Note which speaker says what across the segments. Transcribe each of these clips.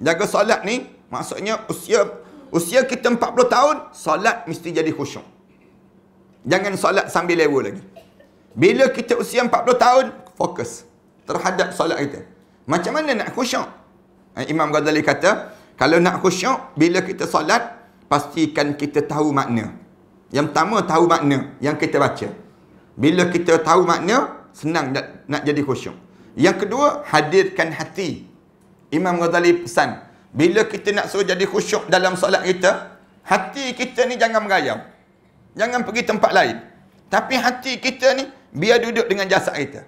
Speaker 1: jaga solat ni maksudnya usia usia kita 40 tahun solat mesti jadi khusyuk jangan solat sambil lewa lagi bila kita usia 40 tahun fokus terhadap solat kita macam mana nak khusyuk eh, Imam Ghazali kata kalau nak khusyuk bila kita solat pastikan kita tahu makna yang pertama tahu makna yang kita baca bila kita tahu makna senang nak, nak jadi khusyuk yang kedua hadirkan hati Imam Ghazali pesan, bila kita nak suruh jadi khusyuk dalam solat kita, hati kita ni jangan merayau. Jangan pergi tempat lain. Tapi hati kita ni biar duduk dengan jasa kita.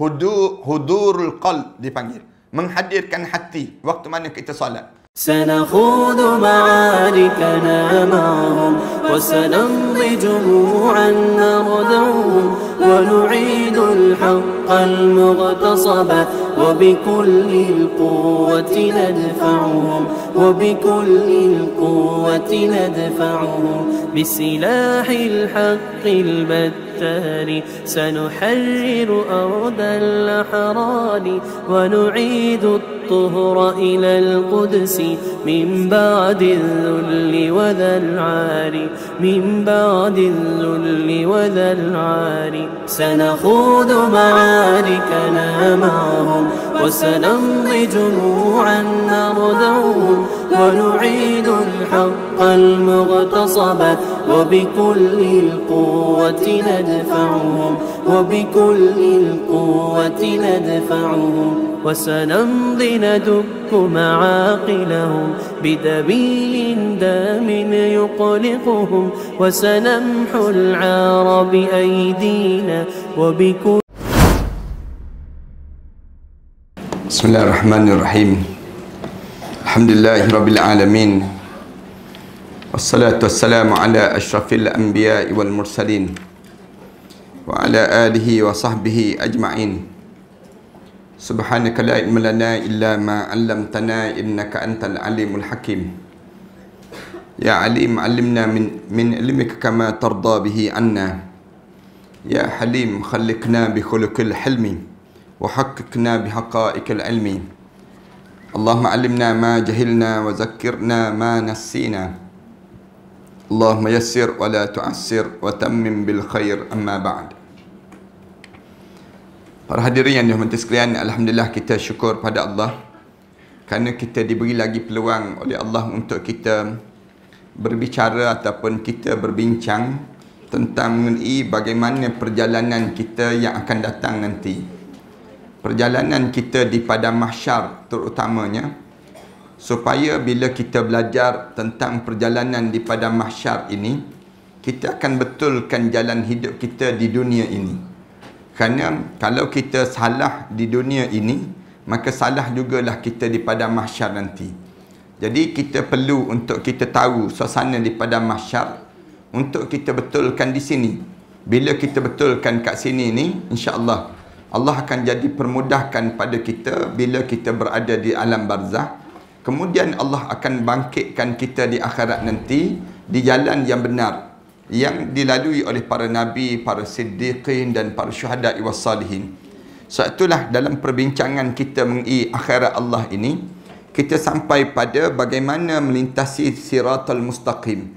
Speaker 1: Hudur, hudurul qalb dipanggil. Menghadirkan hati waktu mana kita solat. سنخوض معاركنا معهم
Speaker 2: وسنمضي جموعا نرذوهم ونعيد الحق المغتصب وبكل القوة ندفعهم وبكل القوة ندفعهم بسلاح الحق المتين القتال سنحرر أرض الأحرار ونعيد الطهر إلى القدس من بعد الذل وذا العار من بعد الذل وذا العار سنخوض معاركنا معهم وسنمضي جموعا نرضعهم ونعيد الحق المغتصب وبكل القوة نجد ندفعهم وبكل القوة ندفعهم وسنمضي ندك معاقلهم بدبيل دام يقلقهم وسنمحو العار بأيدينا وبكل
Speaker 1: بسم الله الرحمن الرحيم الحمد لله رب العالمين والصلاة والسلام على أشرف الأنبياء والمرسلين وعلى آله وصحبه أجمعين سبحانك لا علم لنا إلا ما علمتنا إنك أنت العليم الحكيم يا عليم علمنا من, من علمك كما ترضى به عنا يا حليم خلقنا بخلق الحلم وحققنا بحقائق العلم اللهم علمنا ما جهلنا وذكرنا ما نسينا اللهم يسر ولا تعسر وتمم بالخير أما بعد Para hadirin yang dihormati sekalian, Alhamdulillah kita syukur pada Allah kerana kita diberi lagi peluang oleh Allah untuk kita berbicara ataupun kita berbincang tentang mengenai bagaimana perjalanan kita yang akan datang nanti. Perjalanan kita di pada mahsyar terutamanya supaya bila kita belajar tentang perjalanan di pada mahsyar ini, kita akan betulkan jalan hidup kita di dunia ini. Kerana kalau kita salah di dunia ini, maka salah jugalah kita di pada mahsyar nanti. Jadi kita perlu untuk kita tahu suasana di pada mahsyar untuk kita betulkan di sini. Bila kita betulkan kat sini ni, insya-Allah Allah akan jadi permudahkan pada kita bila kita berada di alam barzah. Kemudian Allah akan bangkitkan kita di akhirat nanti di jalan yang benar yang dilalui oleh para nabi, para siddiqin dan para syuhada wa salihin. Sebab itulah dalam perbincangan kita mengi akhirat Allah ini, kita sampai pada bagaimana melintasi siratul mustaqim.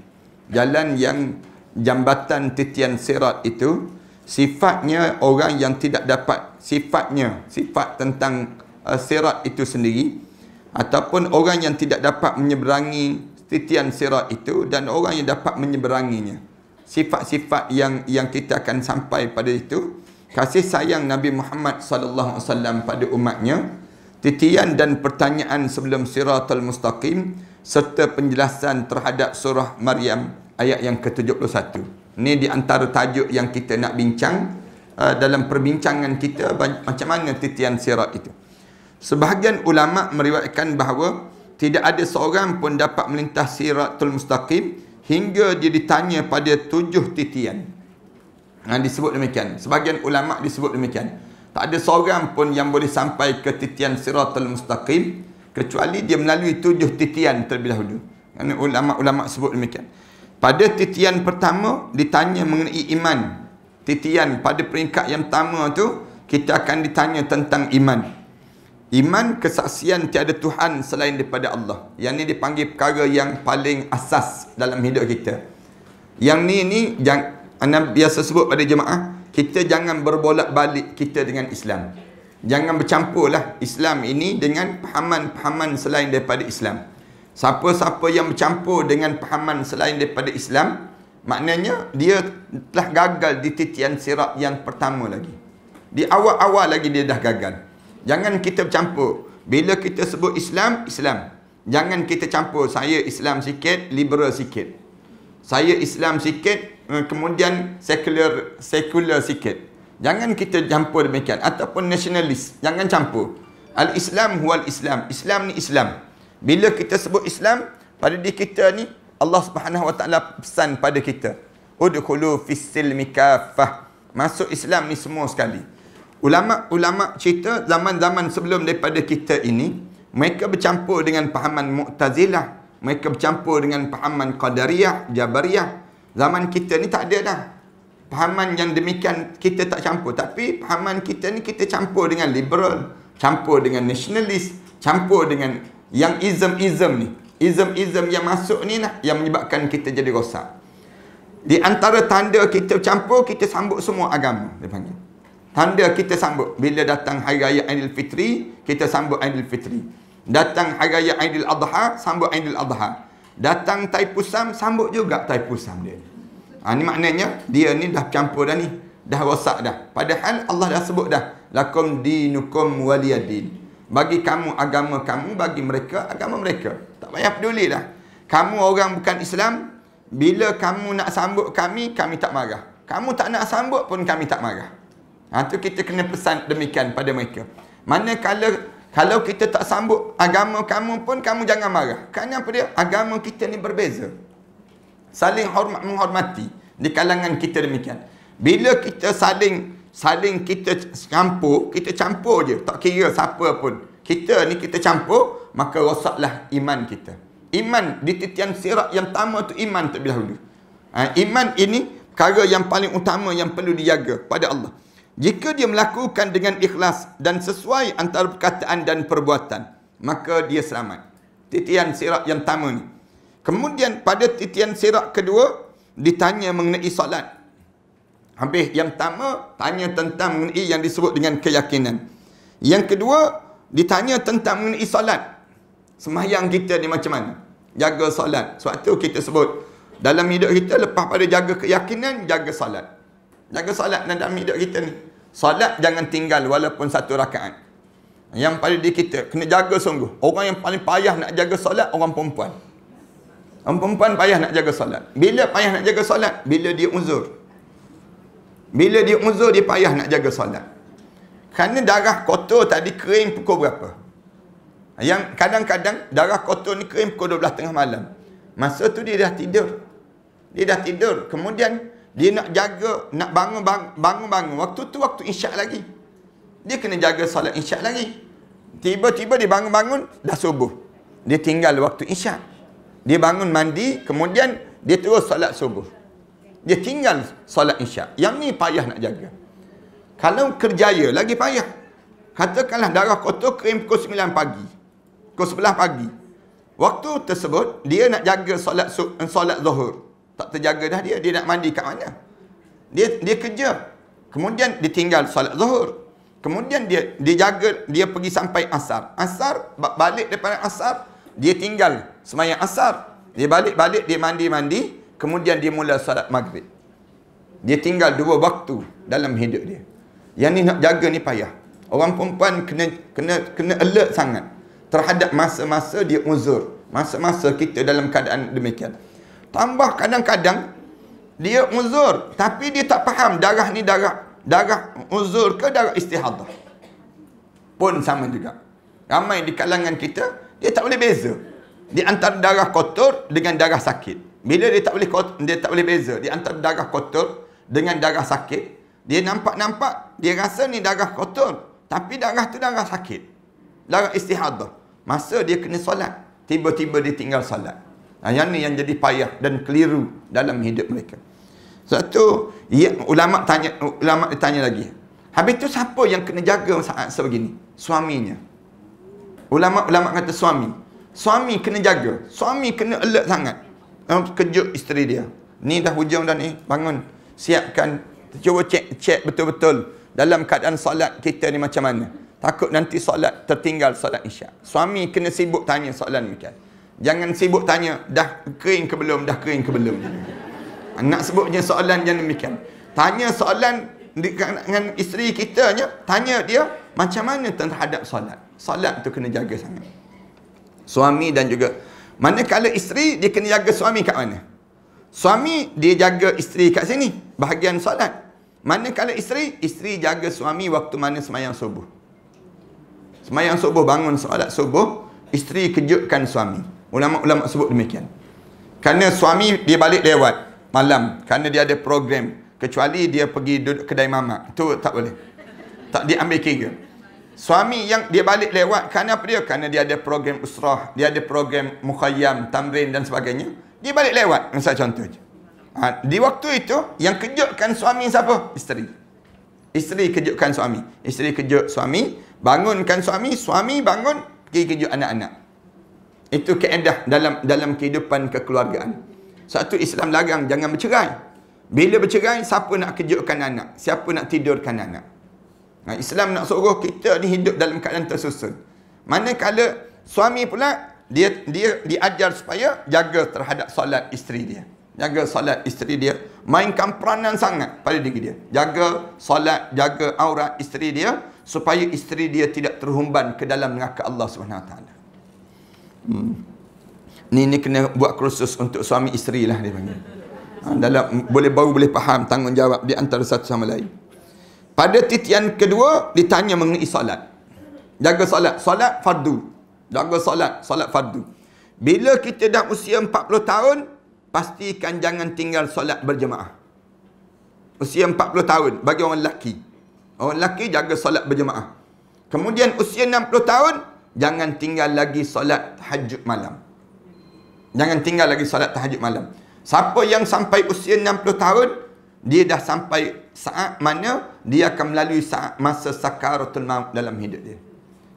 Speaker 1: Jalan yang jambatan titian sirat itu, sifatnya orang yang tidak dapat sifatnya, sifat tentang uh, sirat itu sendiri, ataupun orang yang tidak dapat menyeberangi titian sirat itu dan orang yang dapat menyeberanginya sifat-sifat yang yang kita akan sampai pada itu kasih sayang Nabi Muhammad sallallahu alaihi wasallam pada umatnya titian dan pertanyaan sebelum siratal mustaqim serta penjelasan terhadap surah Maryam ayat yang ke-71 ini di antara tajuk yang kita nak bincang uh, dalam perbincangan kita macam mana titian sirat itu sebahagian ulama meriwayatkan bahawa tidak ada seorang pun dapat melintas siratul mustaqim hingga dia ditanya pada tujuh titian yang disebut demikian sebagian ulama disebut demikian tak ada seorang pun yang boleh sampai ke titian siratul mustaqim kecuali dia melalui tujuh titian terlebih dahulu yang ulama-ulama sebut demikian pada titian pertama ditanya mengenai iman titian pada peringkat yang pertama tu kita akan ditanya tentang iman Iman kesaksian tiada Tuhan selain daripada Allah. Yang ni dipanggil perkara yang paling asas dalam hidup kita. Yang ni ni yang anda biasa sebut pada jemaah, kita jangan berbolak balik kita dengan Islam. Jangan bercampurlah Islam ini dengan pahaman-pahaman selain daripada Islam. Siapa-siapa yang bercampur dengan pahaman selain daripada Islam, maknanya dia telah gagal di titian sirat yang pertama lagi. Di awal-awal lagi dia dah gagal. Jangan kita bercampur. Bila kita sebut Islam, Islam. Jangan kita campur. Saya Islam sikit, liberal sikit. Saya Islam sikit, eh, kemudian sekular, sekular sikit. Jangan kita campur demikian. Ataupun nasionalis. Jangan campur. Al-Islam huwal Islam. Islam ni Islam. Bila kita sebut Islam, pada diri kita ni, Allah Subhanahu Wa Taala pesan pada kita. Udkhulu fis silmi kafah. Masuk Islam ni semua sekali. Ulama-ulama cerita zaman-zaman sebelum daripada kita ini, mereka bercampur dengan pahaman Mu'tazilah, mereka bercampur dengan pahaman Qadariyah, Jabariyah. Zaman kita ni tak ada dah. Pahaman yang demikian kita tak campur. Tapi pahaman kita ni kita campur dengan liberal, campur dengan nasionalis, campur dengan yang ism-ism ni. Ism-ism yang masuk ni lah yang menyebabkan kita jadi rosak. Di antara tanda kita campur, kita sambut semua agama. dipanggil Tanda kita sambut bila datang hari raya Aidilfitri, kita sambut Aidilfitri. Datang hari raya Aidiladha, sambut Aidiladha. Datang Taipusam, sambut juga Taipusam dia.
Speaker 2: Ha, ini maknanya
Speaker 1: dia ni dah campur dah ni, dah rosak dah. Padahal Allah dah sebut dah, lakum dinukum waliyadin. Bagi kamu agama kamu, bagi mereka agama mereka. Tak payah peduli dah. Kamu orang bukan Islam, bila kamu nak sambut kami, kami tak marah. Kamu tak nak sambut pun kami tak marah. Ha, tu kita kena pesan demikian pada mereka. Manakala kalau kita tak sambut agama kamu pun, kamu jangan marah. Kerana apa dia? Agama kita ni berbeza. Saling hormat menghormati di kalangan kita demikian. Bila kita saling saling kita campur, kita campur je. Tak kira siapa pun. Kita ni kita campur, maka rosaklah iman kita. Iman di titian sirat yang pertama tu iman terlebih dahulu. Ha, iman ini perkara yang paling utama yang perlu dijaga pada Allah. Jika dia melakukan dengan ikhlas dan sesuai antara perkataan dan perbuatan, maka dia selamat. Titian sirat yang pertama ni. Kemudian pada titian sirat kedua, ditanya mengenai solat. Habis yang pertama, tanya tentang mengenai yang disebut dengan keyakinan. Yang kedua, ditanya tentang mengenai solat. Semayang kita ni macam mana? Jaga solat. Sebab tu kita sebut, dalam hidup kita lepas pada jaga keyakinan, jaga solat jaga solat dalam hidup kita ni. Solat jangan tinggal walaupun satu rakaat. Yang paling di kita, kena jaga sungguh. Orang yang paling payah nak jaga solat, orang perempuan. Orang perempuan payah nak jaga solat. Bila payah nak jaga solat? Bila dia uzur. Bila dia uzur, dia payah nak jaga solat. Kerana darah kotor tadi kering pukul berapa? Yang kadang-kadang darah kotor ni kering pukul 12 tengah malam. Masa tu dia dah tidur. Dia dah tidur. Kemudian dia nak jaga, nak bangun, bangun, Waktu tu, waktu insya' lagi. Dia kena jaga salat insya' lagi. Tiba-tiba dia bangun, bangun, dah subuh. Dia tinggal waktu insya' Dia bangun mandi, kemudian dia terus salat subuh. Dia tinggal salat insya' Yang ni payah nak jaga. Kalau kerjaya, lagi payah. Katakanlah darah kotor krim pukul 9 pagi. Pukul 11 pagi. Waktu tersebut, dia nak jaga solat, solat zuhur tak terjaga dah dia dia nak mandi kat mana dia dia kerja kemudian dia tinggal solat zuhur kemudian dia dia jaga dia pergi sampai asar asar balik daripada asar dia tinggal semaya asar dia balik-balik dia mandi-mandi kemudian dia mula solat maghrib dia tinggal dua waktu dalam hidup dia yang ni nak jaga ni payah orang perempuan kena kena kena alert sangat terhadap masa-masa dia uzur masa-masa kita dalam keadaan demikian tambah kadang-kadang dia uzur tapi dia tak faham darah ni darah darah uzur ke darah istihadah pun sama juga ramai di kalangan kita dia tak boleh beza di antara darah kotor dengan darah sakit bila dia tak boleh dia tak boleh beza di antara darah kotor dengan darah sakit dia nampak-nampak dia rasa ni darah kotor tapi darah tu darah sakit darah istihadah masa dia kena solat tiba-tiba dia tinggal solat Ha, yang ni yang jadi payah dan keliru dalam hidup mereka. Satu, ya, ulama tanya ulama ditanya lagi. Habis tu siapa yang kena jaga saat sebegini? Suaminya. Ulama-ulama kata suami. Suami kena jaga. Suami kena alert sangat. Um, kejut isteri dia. Ni dah hujung dah ni. Bangun. Siapkan. Cuba cek, cek betul-betul. Dalam keadaan solat kita ni macam mana. Takut nanti solat tertinggal solat isyak. Suami kena sibuk tanya soalan ni macam mana. Jangan sibuk tanya dah kering ke belum, dah kering ke belum. Ah, nak sebutnya soalan yang demikian. Tanya soalan dengan isteri kita tanya dia macam mana terhadap solat. Solat tu kena jaga sangat. Suami dan juga manakala isteri dia kena jaga suami kat mana? Suami dia jaga isteri kat sini bahagian solat. Manakala isteri isteri jaga suami waktu mana semayang subuh. Semayang subuh bangun solat subuh, isteri kejutkan suami. Ulama-ulama sebut demikian. Kerana suami dia balik lewat malam. Kerana dia ada program. Kecuali dia pergi duduk kedai mama Itu tak boleh. Tak diambil kira. Suami yang dia balik lewat kerana apa dia? Kerana dia ada program usrah. Dia ada program mukhayyam, tamrin dan sebagainya. Dia balik lewat. Misal contoh je. Ha, di waktu itu, yang kejutkan suami siapa? Isteri. Isteri kejutkan suami. Isteri kejut suami. Bangunkan suami. Suami bangun. Pergi kejut anak-anak. Itu keedah dalam dalam kehidupan kekeluargaan. Satu Islam larang jangan bercerai. Bila bercerai, siapa nak kejutkan anak? Siapa nak tidurkan anak? Nah, Islam nak suruh kita ni hidup dalam keadaan tersusun. Manakala suami pula, dia dia diajar supaya jaga terhadap solat isteri dia. Jaga solat isteri dia. Mainkan peranan sangat pada diri dia. Jaga solat, jaga aurat isteri dia. Supaya isteri dia tidak terhumban ke dalam neraka Allah Subhanahu SWT. Hmm. Ni ni kena buat kursus untuk suami isteri lah dia panggil. Ha, dalam boleh baru boleh faham tanggungjawab di antara satu sama lain. Pada titian kedua ditanya mengenai solat. Jaga solat, solat fardu. Jaga solat, solat fardu. Bila kita dah usia 40 tahun, pastikan jangan tinggal solat berjemaah. Usia 40 tahun bagi orang lelaki. Orang lelaki jaga solat berjemaah. Kemudian usia 60 tahun, jangan tinggal lagi solat tahajud malam. Jangan tinggal lagi solat tahajud malam. Siapa yang sampai usia 60 tahun, dia dah sampai saat mana dia akan melalui saat masa sakaratul maut dalam hidup dia.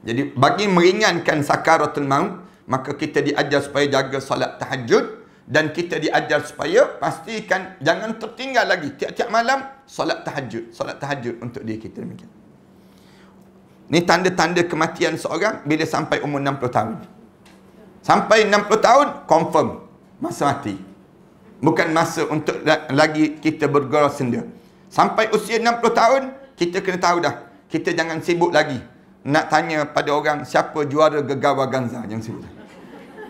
Speaker 1: Jadi bagi meringankan sakaratul maut, maka kita diajar supaya jaga solat tahajud dan kita diajar supaya pastikan jangan tertinggal lagi tiap-tiap malam solat tahajud, solat tahajud untuk dia kita demikian. Ni tanda-tanda kematian seorang bila sampai umur 60 tahun. Sampai 60 tahun, confirm. Masa mati. Bukan masa untuk lagi kita bergerak senda. Sampai usia 60 tahun, kita kena tahu dah. Kita jangan sibuk lagi. Nak tanya pada orang siapa juara gegawa waganza. Jangan sibuk.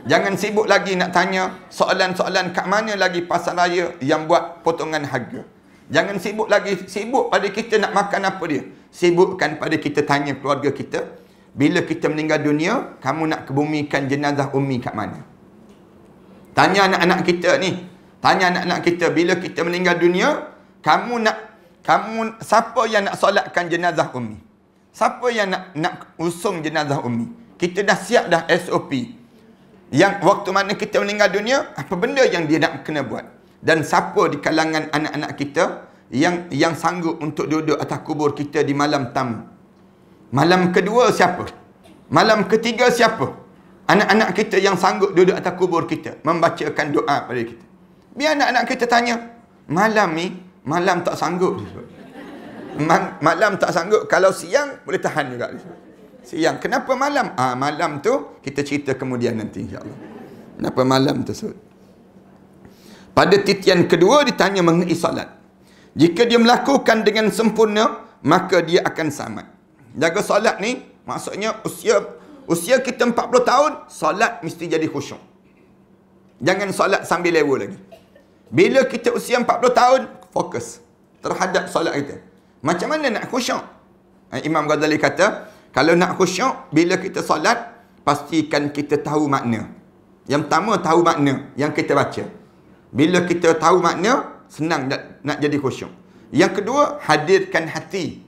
Speaker 1: Jangan sibuk lagi nak tanya soalan-soalan kat mana lagi pasal raya yang buat potongan harga. Jangan sibuk lagi sibuk pada kita nak makan apa dia sibukkan pada kita tanya keluarga kita bila kita meninggal dunia kamu nak kebumikan jenazah ummi kat mana tanya anak-anak kita ni tanya anak-anak kita bila kita meninggal dunia kamu nak kamu siapa yang nak solatkan jenazah ummi siapa yang nak nak usung jenazah ummi kita dah siap dah SOP yang waktu mana kita meninggal dunia apa benda yang dia nak kena buat dan siapa di kalangan anak-anak kita yang yang sanggup untuk duduk atas kubur kita di malam tam. Malam kedua siapa? Malam ketiga siapa? Anak-anak kita yang sanggup duduk atas kubur kita membacakan doa pada kita. Biar anak-anak kita tanya, malam ni malam tak sanggup. Malam tak sanggup kalau siang boleh tahan juga. Siang kenapa malam? Ah ha, malam tu kita cerita kemudian nanti insya-Allah. Kenapa malam tersebut? Pada titian kedua ditanya mengenai solat. Jika dia melakukan dengan sempurna, maka dia akan selamat. Jaga solat ni, maksudnya usia usia kita 40 tahun, solat mesti jadi khusyuk. Jangan solat sambil lewa lagi. Bila kita usia 40 tahun, fokus terhadap solat kita. Macam mana nak khusyuk? Eh, Imam Ghazali kata, kalau nak khusyuk, bila kita solat, pastikan kita tahu makna. Yang pertama, tahu makna yang kita baca. Bila kita tahu makna, senang nak, nak jadi khusyuk. Yang kedua, hadirkan hati.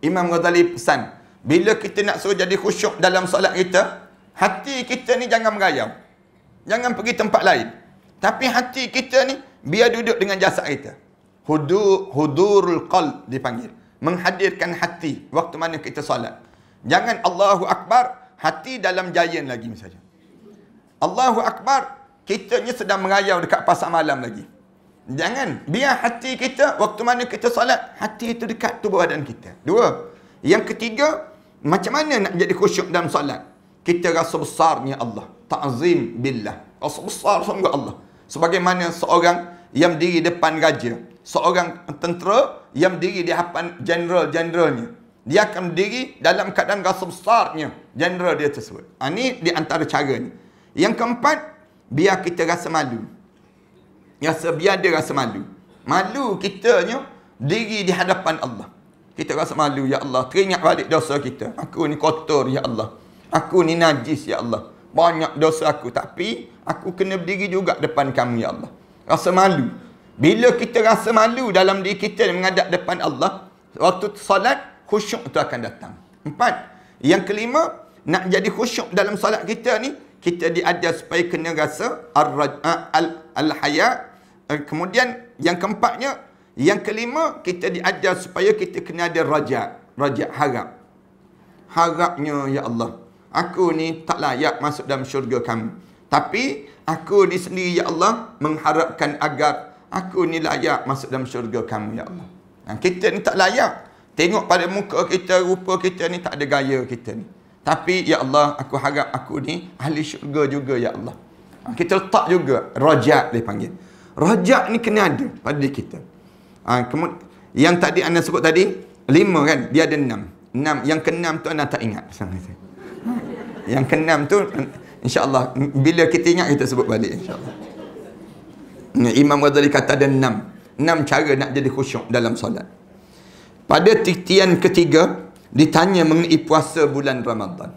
Speaker 1: Imam Ghazali pesan, bila kita nak suruh jadi khusyuk dalam solat kita, hati kita ni jangan merayam. Jangan pergi tempat lain. Tapi hati kita ni biar duduk dengan jasad kita. Hudur, hudurul qalb dipanggil. Menghadirkan hati waktu mana kita solat. Jangan Allahu Akbar, hati dalam jayan lagi misalnya. Allahu Akbar, kita ni sedang merayau dekat pasar malam lagi. Jangan. Biar hati kita, waktu mana kita salat, hati itu dekat tubuh badan kita. Dua. Yang ketiga, macam mana nak jadi khusyuk dalam salat? Kita rasa besarnya Allah. Ta'zim billah. Rasa besar sungguh Allah. Sebagaimana seorang yang diri depan raja. Seorang tentera yang diri di hadapan jeneral-jeneralnya. Dia akan diri dalam keadaan rasa besarnya jeneral dia tersebut. Ini ha, di antara caranya. Yang keempat, biar kita rasa malu yang sebiada rasa malu. Malu kita ni diri di hadapan Allah. Kita rasa malu, Ya Allah. Teringat balik dosa kita. Aku ni kotor, Ya Allah. Aku ni najis, Ya Allah. Banyak dosa aku. Tapi, aku kena berdiri juga depan kamu, Ya Allah. Rasa malu. Bila kita rasa malu dalam diri kita menghadap depan Allah, waktu salat, khusyuk tu akan datang. Empat. Yang kelima, nak jadi khusyuk dalam salat kita ni, kita diajar supaya kena rasa al-haya' Eh, kemudian yang keempatnya, yang kelima kita diajar supaya kita kena ada raja, raja harap. Harapnya ya Allah, aku ni tak layak masuk dalam syurga kamu. Tapi aku ni sendiri ya Allah mengharapkan agar aku ni layak masuk dalam syurga kamu ya Allah. Nah, kita ni tak layak. Tengok pada muka kita, rupa kita ni tak ada gaya kita ni. Tapi ya Allah, aku harap aku ni ahli syurga juga ya Allah. Kita letak juga rajat dia panggil. Rajak ni kena ada pada diri kita. Ha, yang tadi anda sebut tadi, lima kan? Dia ada enam. enam. Yang ke enam tu anda tak ingat. Ha, yang ke enam tu, insyaAllah, bila kita ingat kita sebut balik insyaAllah. Imam Ghazali kata ada enam. Enam cara nak jadi khusyuk dalam solat. Pada titian ketiga, ditanya mengenai puasa bulan Ramadhan.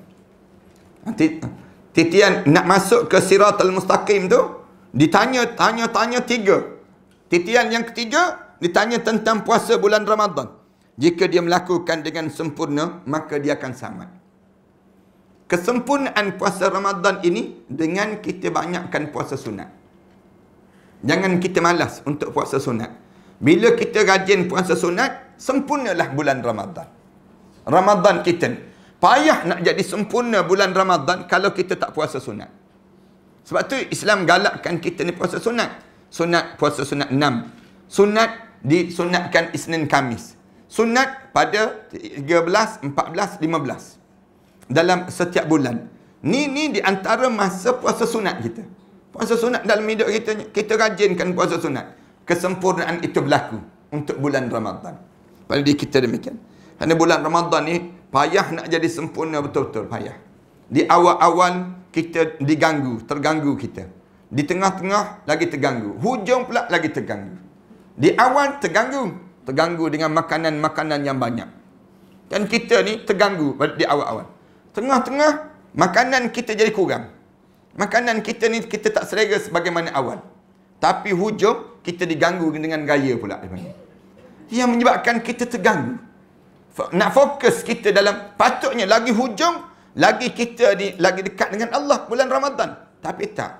Speaker 1: Ha, titian nak masuk ke sirat al-mustaqim tu, Ditanya tanya tanya tiga. Titian yang ketiga ditanya tentang puasa bulan Ramadan. Jika dia melakukan dengan sempurna, maka dia akan selamat. Kesempurnaan puasa Ramadan ini dengan kita banyakkan puasa sunat. Jangan kita malas untuk puasa sunat. Bila kita rajin puasa sunat, sempurnalah bulan Ramadan. Ramadan kita payah nak jadi sempurna bulan Ramadan kalau kita tak puasa sunat. Sebab tu Islam galakkan kita ni puasa sunat. Sunat puasa sunat enam, Sunat disunatkan Isnin Kamis. Sunat pada 13, 14, 15. Dalam setiap bulan. Ni ni di antara masa puasa sunat kita. Puasa sunat dalam hidup kita kita rajinkan puasa sunat. Kesempurnaan itu berlaku untuk bulan Ramadhan. Pada kita demikian. Kerana bulan Ramadhan ni payah nak jadi sempurna betul-betul payah. Di awal-awal kita diganggu, terganggu kita. Di tengah-tengah lagi terganggu. Hujung pula lagi terganggu. Di awal terganggu. Terganggu dengan makanan-makanan yang banyak. Dan kita ni terganggu di awal-awal. Tengah-tengah makanan kita jadi kurang. Makanan kita ni kita tak selera sebagaimana awal. Tapi hujung kita diganggu dengan gaya pula. Yang menyebabkan kita terganggu. Nak fokus kita dalam patutnya lagi hujung lagi kita di lagi dekat dengan Allah bulan Ramadan. Tapi tak.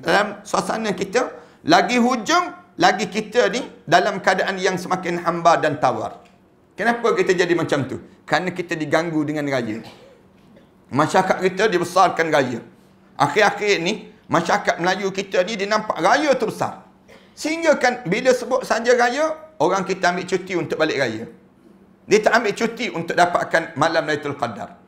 Speaker 1: Dalam suasana kita, lagi hujung, lagi kita ni dalam keadaan yang semakin hamba dan tawar. Kenapa kita jadi macam tu? Kerana kita diganggu dengan raya. Masyarakat kita dibesarkan raya. Akhir-akhir ni, masyarakat Melayu kita ni dia nampak raya tu besar. Sehingga kan bila sebut saja raya, orang kita ambil cuti untuk balik raya. Dia tak ambil cuti untuk dapatkan malam Laitul Qadar.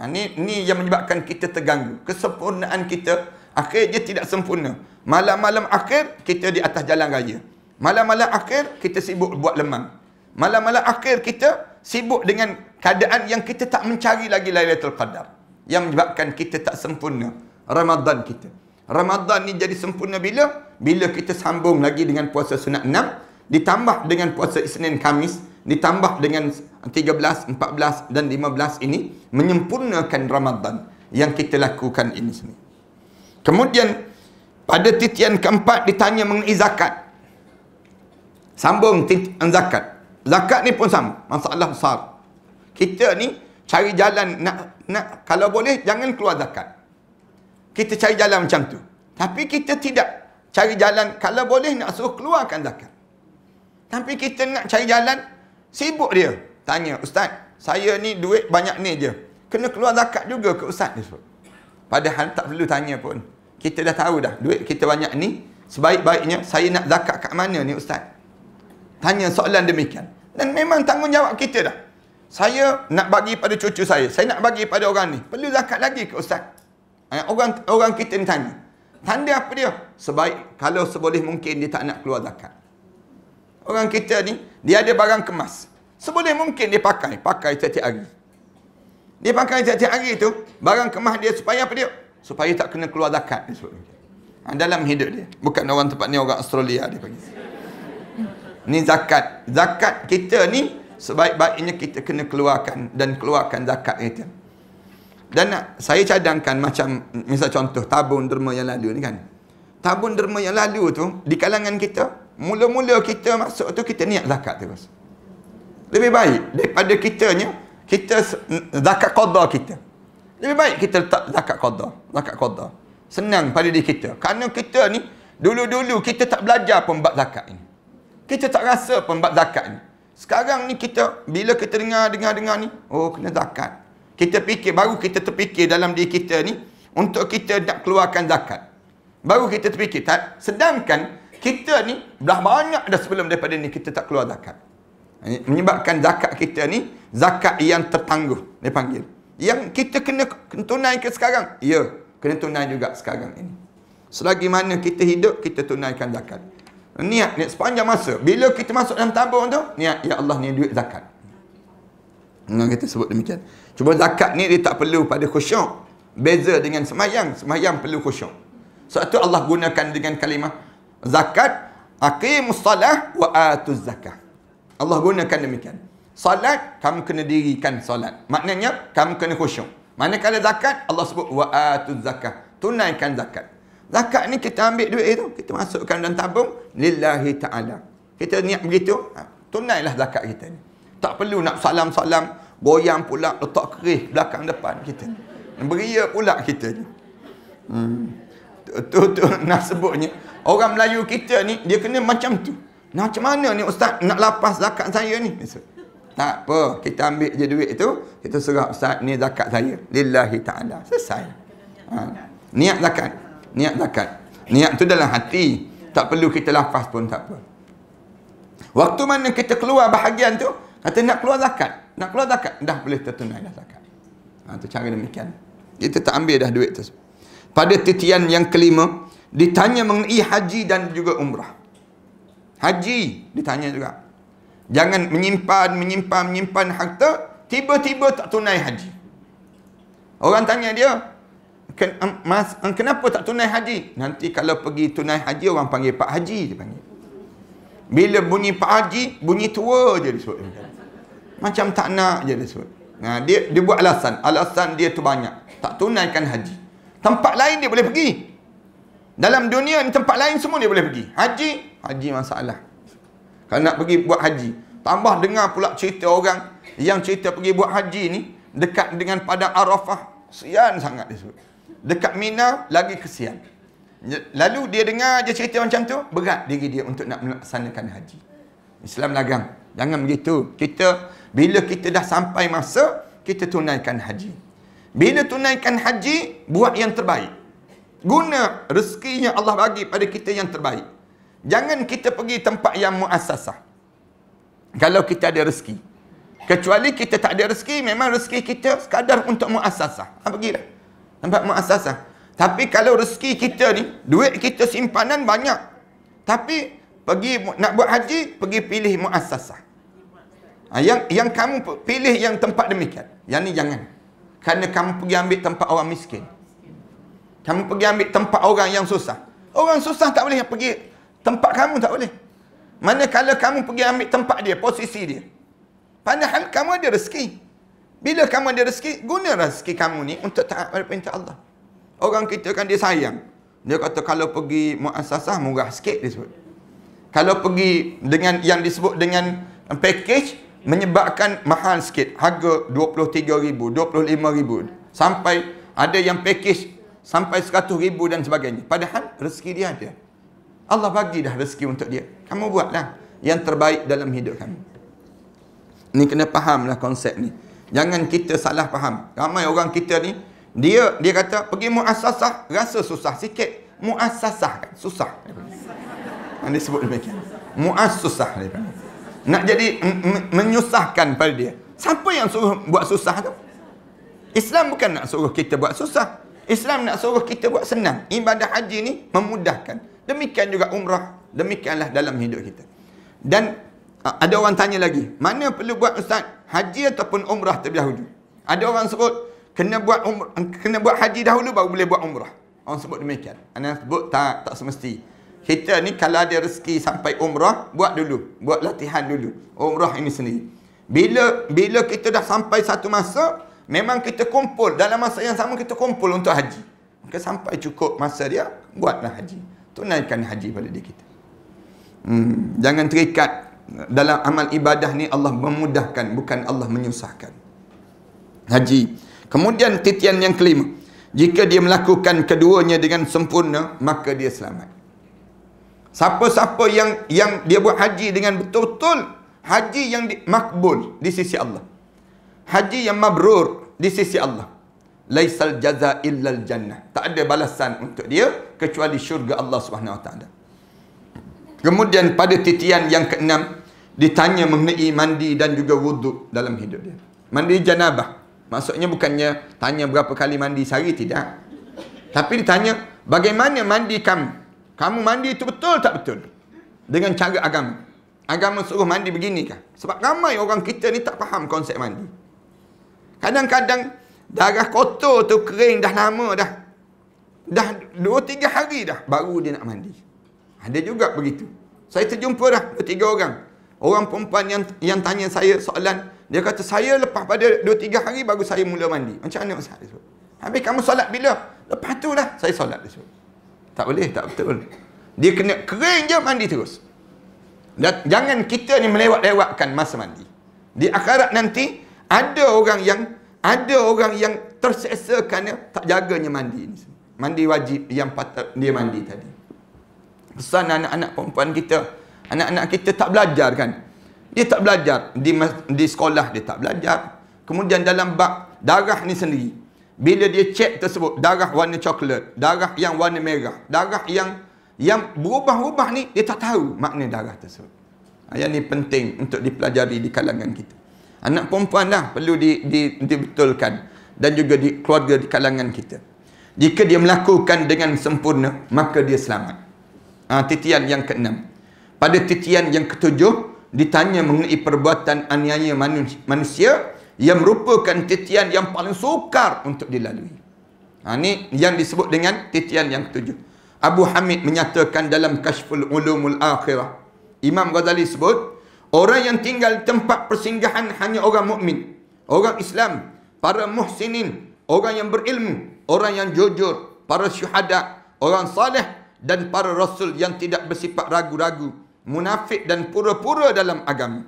Speaker 1: Ha, ni, ni yang menyebabkan kita terganggu. Kesempurnaan kita, akhirnya tidak sempurna. Malam-malam akhir, kita di atas jalan raya. Malam-malam akhir, kita sibuk buat lemang. Malam-malam akhir, kita sibuk dengan keadaan yang kita tak mencari lagi Lailatul Qadar. Yang menyebabkan kita tak sempurna Ramadan kita. Ramadan ni jadi sempurna bila? Bila kita sambung lagi dengan puasa sunat enam, ditambah dengan puasa Isnin Kamis, ditambah dengan 13, 14 dan 15 ini menyempurnakan Ramadan yang kita lakukan ini sini. Kemudian pada titian keempat ditanya mengenai zakat. Sambung titian zakat. Zakat ni pun sama, masalah besar. Kita ni cari jalan nak nak kalau boleh jangan keluar zakat. Kita cari jalan macam tu. Tapi kita tidak cari jalan kalau boleh nak suruh keluarkan zakat. Tapi kita nak cari jalan Sibuk dia. Tanya, Ustaz, saya ni duit banyak ni je. Kena keluar zakat juga ke Ustaz? Dia Padahal tak perlu tanya pun. Kita dah tahu dah, duit kita banyak ni. Sebaik-baiknya, saya nak zakat kat mana ni Ustaz? Tanya soalan demikian. Dan memang tanggungjawab kita dah. Saya nak bagi pada cucu saya. Saya nak bagi pada orang ni. Perlu zakat lagi ke Ustaz? Eh, orang orang kita ni tanya. Tanda apa dia? Sebaik kalau seboleh mungkin dia tak nak keluar zakat. Orang kita ni dia ada barang kemas. Seboleh mungkin dia pakai. Pakai setiap hari. Dia pakai setiap hari itu. Barang kemas dia supaya apa dia? Supaya tak kena keluar zakat. Ha, dalam hidup dia. Bukan orang tempat ni orang Australia dia pergi. Ni zakat. Zakat kita ni sebaik-baiknya kita kena keluarkan dan keluarkan zakat kita. Dan nak, saya cadangkan macam misal contoh tabung derma yang lalu ni kan. Tabung derma yang lalu tu di kalangan kita mula-mula kita masuk tu kita niat zakat tu Lebih baik daripada kitanya kita zakat qada kita. Lebih baik kita letak zakat qada, zakat qada. Senang pada diri kita. Karena kita ni dulu-dulu kita tak belajar pun zakat ni. Kita tak rasa pun zakat ni. Sekarang ni kita bila kita dengar dengar dengar ni, oh kena zakat. Kita fikir baru kita terfikir dalam diri kita ni untuk kita nak keluarkan zakat. Baru kita terfikir tak? Sedangkan kita ni dah banyak dah sebelum daripada ni kita tak keluar zakat. Menyebabkan zakat kita ni zakat yang tertangguh dia panggil. Yang kita kena tunai ke sekarang? Ya, kena tunai juga sekarang ini. Selagi mana kita hidup kita tunaikan zakat. Niat ni sepanjang masa. Bila kita masuk dalam tabung tu, niat ya Allah ni duit zakat. Nah, kita sebut demikian. Cuma zakat ni dia tak perlu pada khusyuk. Beza dengan semayang. Semayang perlu khusyuk. Sebab tu Allah gunakan dengan kalimah zakat aqimus salah wa atuz zakah Allah gunakan demikian solat kamu kena dirikan salat. maknanya kamu kena khusyuk manakala zakat Allah sebut wa atuz zakah tunaikan zakat zakat ni kita ambil duit itu kita masukkan dan tabung lillahi taala kita niat begitu ha, tunailah zakat kita ni tak perlu nak salam-salam goyang pula letak kerih belakang depan kita beria pula kita ni hmm. tu tu, tu nak sebutnya Orang Melayu kita ni dia kena macam tu. Nah, macam mana ni ustaz nak lapas zakat saya ni? Tak apa, kita ambil je duit tu, kita serah ustaz ni zakat saya. Lillahi taala. Selesai. Ha. Niat zakat. Niat zakat. Niat tu dalam hati. Tak perlu kita lapas pun tak apa. Waktu mana kita keluar bahagian tu, kata nak keluar zakat. Nak keluar zakat, dah boleh tertunai dah zakat. Ha, tu cara demikian. Kita tak ambil dah duit tu. Pada titian yang kelima, ditanya mengenai haji dan juga umrah. Haji ditanya juga. Jangan menyimpan, menyimpan, menyimpan harta, tiba-tiba tak tunai haji. Orang tanya dia, Ken, mas, kenapa tak tunai haji? Nanti kalau pergi tunai haji, orang panggil Pak Haji. Dia panggil. Bila bunyi Pak Haji, bunyi tua je disebut. Macam tak nak je disebut. Nah, dia, dia buat alasan. Alasan dia tu banyak. Tak tunaikan haji. Tempat lain dia boleh pergi. Dalam dunia ni tempat lain semua dia boleh pergi. Haji, haji masalah. Kalau nak pergi buat haji. Tambah dengar pula cerita orang yang cerita pergi buat haji ni dekat dengan padang Arafah. Sian sangat dia sebut. Dekat Mina lagi kesian. Lalu dia dengar je cerita macam tu, berat diri dia untuk nak melaksanakan haji. Islam lagang. Jangan begitu. Kita bila kita dah sampai masa kita tunaikan haji. Bila tunaikan haji, buat yang terbaik guna rezekinya Allah bagi pada kita yang terbaik. Jangan kita pergi tempat yang muasasah. Kalau kita ada rezeki. Kecuali kita tak ada rezeki, memang rezeki kita sekadar untuk muasasah. Ha, pergilah. Tempat muasasah. Tapi kalau rezeki kita ni, duit kita simpanan banyak. Tapi pergi nak buat haji, pergi pilih muasasah. Ha, yang yang kamu pilih yang tempat demikian. Yang ni jangan. Kerana kamu pergi ambil tempat orang miskin. Kamu pergi ambil tempat orang yang susah. Orang susah tak boleh pergi tempat kamu tak boleh. Mana kalau kamu pergi ambil tempat dia, posisi dia. Padahal kamu ada rezeki. Bila kamu ada rezeki, guna rezeki kamu ni untuk taat pada perintah Allah. Orang kita kan dia sayang. Dia kata kalau pergi muasasah murah sikit dia sebut. Kalau pergi dengan yang disebut dengan package menyebabkan mahal sikit. Harga 23000, 25000 sampai ada yang package sampai seratus ribu dan sebagainya. Padahal rezeki dia ada. Allah bagi dah rezeki untuk dia. Kamu buatlah yang terbaik dalam hidup kamu. Ni kena fahamlah konsep ni. Jangan kita salah faham. Ramai orang kita ni, dia dia kata pergi muasasah. rasa susah sikit. Muasasah kan? Susah. Yang dia sebut demikian. Muassasah. Nak jadi menyusahkan pada dia. Siapa yang suruh buat susah tu? Islam bukan nak suruh kita buat susah. Islam nak suruh kita buat senang. Ibadah haji ni memudahkan. Demikian juga umrah. Demikianlah dalam hidup kita. Dan uh, ada orang tanya lagi. Mana perlu buat ustaz? Haji ataupun umrah terlebih dahulu? Ada orang sebut. Kena buat umrah, kena buat haji dahulu baru boleh buat umrah. Orang sebut demikian. orang sebut tak, tak semesti. Kita ni kalau ada rezeki sampai umrah, buat dulu. Buat latihan dulu. Umrah ini sendiri. Bila bila kita dah sampai satu masa, memang kita kumpul dalam masa yang sama kita kumpul untuk haji. Maka sampai cukup masa dia buatlah haji. Tunaikan haji pada diri kita. Hmm, jangan terikat dalam amal ibadah ni Allah memudahkan bukan Allah menyusahkan. Haji. Kemudian titian yang kelima. Jika dia melakukan keduanya dengan sempurna maka dia selamat. Siapa-siapa yang yang dia buat haji dengan betul-betul haji yang di, makbul di sisi Allah. Haji yang mabrur, di sisi Allah. Laisal jaza illal jannah. Tak ada balasan untuk dia kecuali syurga Allah Subhanahu Wa Taala. Kemudian pada titian yang keenam ditanya mengenai mandi dan juga wuduk dalam hidup dia. Mandi janabah. Maksudnya bukannya tanya berapa kali mandi sehari tidak. Tapi ditanya bagaimana mandi kamu? Kamu mandi itu betul tak betul? Dengan cara agama. Agama suruh mandi begini beginikah? Sebab ramai orang kita ni tak faham konsep mandi. Kadang-kadang darah kotor tu kering dah lama dah. Dah 2-3 hari dah baru dia nak mandi. Ada ha, juga begitu. Saya terjumpa dah 2-3 orang. Orang perempuan yang yang tanya saya soalan. Dia kata saya lepas pada 2-3 hari baru saya mula mandi. Macam mana Ustaz? Dia Habis kamu solat bila? Lepas tu lah saya solat. Dia tak boleh, tak betul. Dia kena kering je mandi terus. Dan jangan kita ni melewat-lewatkan masa mandi. Di akhirat nanti, ada orang yang ada orang yang tersesa kerana tak jaganya mandi ni. Mandi wajib yang patut dia mandi tadi. Pesan anak-anak perempuan kita, anak-anak kita tak belajar kan. Dia tak belajar di di sekolah dia tak belajar. Kemudian dalam bab darah ni sendiri. Bila dia cek tersebut darah warna coklat, darah yang warna merah, darah yang yang berubah-ubah ni dia tak tahu makna darah tersebut. Yang ni penting untuk dipelajari di kalangan kita anak perempuan lah perlu di, di, dibetulkan dan juga di keluarga di kalangan kita jika dia melakukan dengan sempurna maka dia selamat ha, titian yang keenam pada titian yang ketujuh ditanya mengenai perbuatan aniaya manusia yang merupakan titian yang paling sukar untuk dilalui ha, ah, ini yang disebut dengan titian yang ketujuh Abu Hamid menyatakan dalam Kashful Ulumul Akhirah Imam Ghazali sebut Orang yang tinggal di tempat persinggahan hanya orang mukmin, orang Islam, para muhsinin, orang yang berilmu, orang yang jujur, para syuhada, orang saleh dan para rasul yang tidak bersifat ragu-ragu, munafik dan pura-pura dalam agama.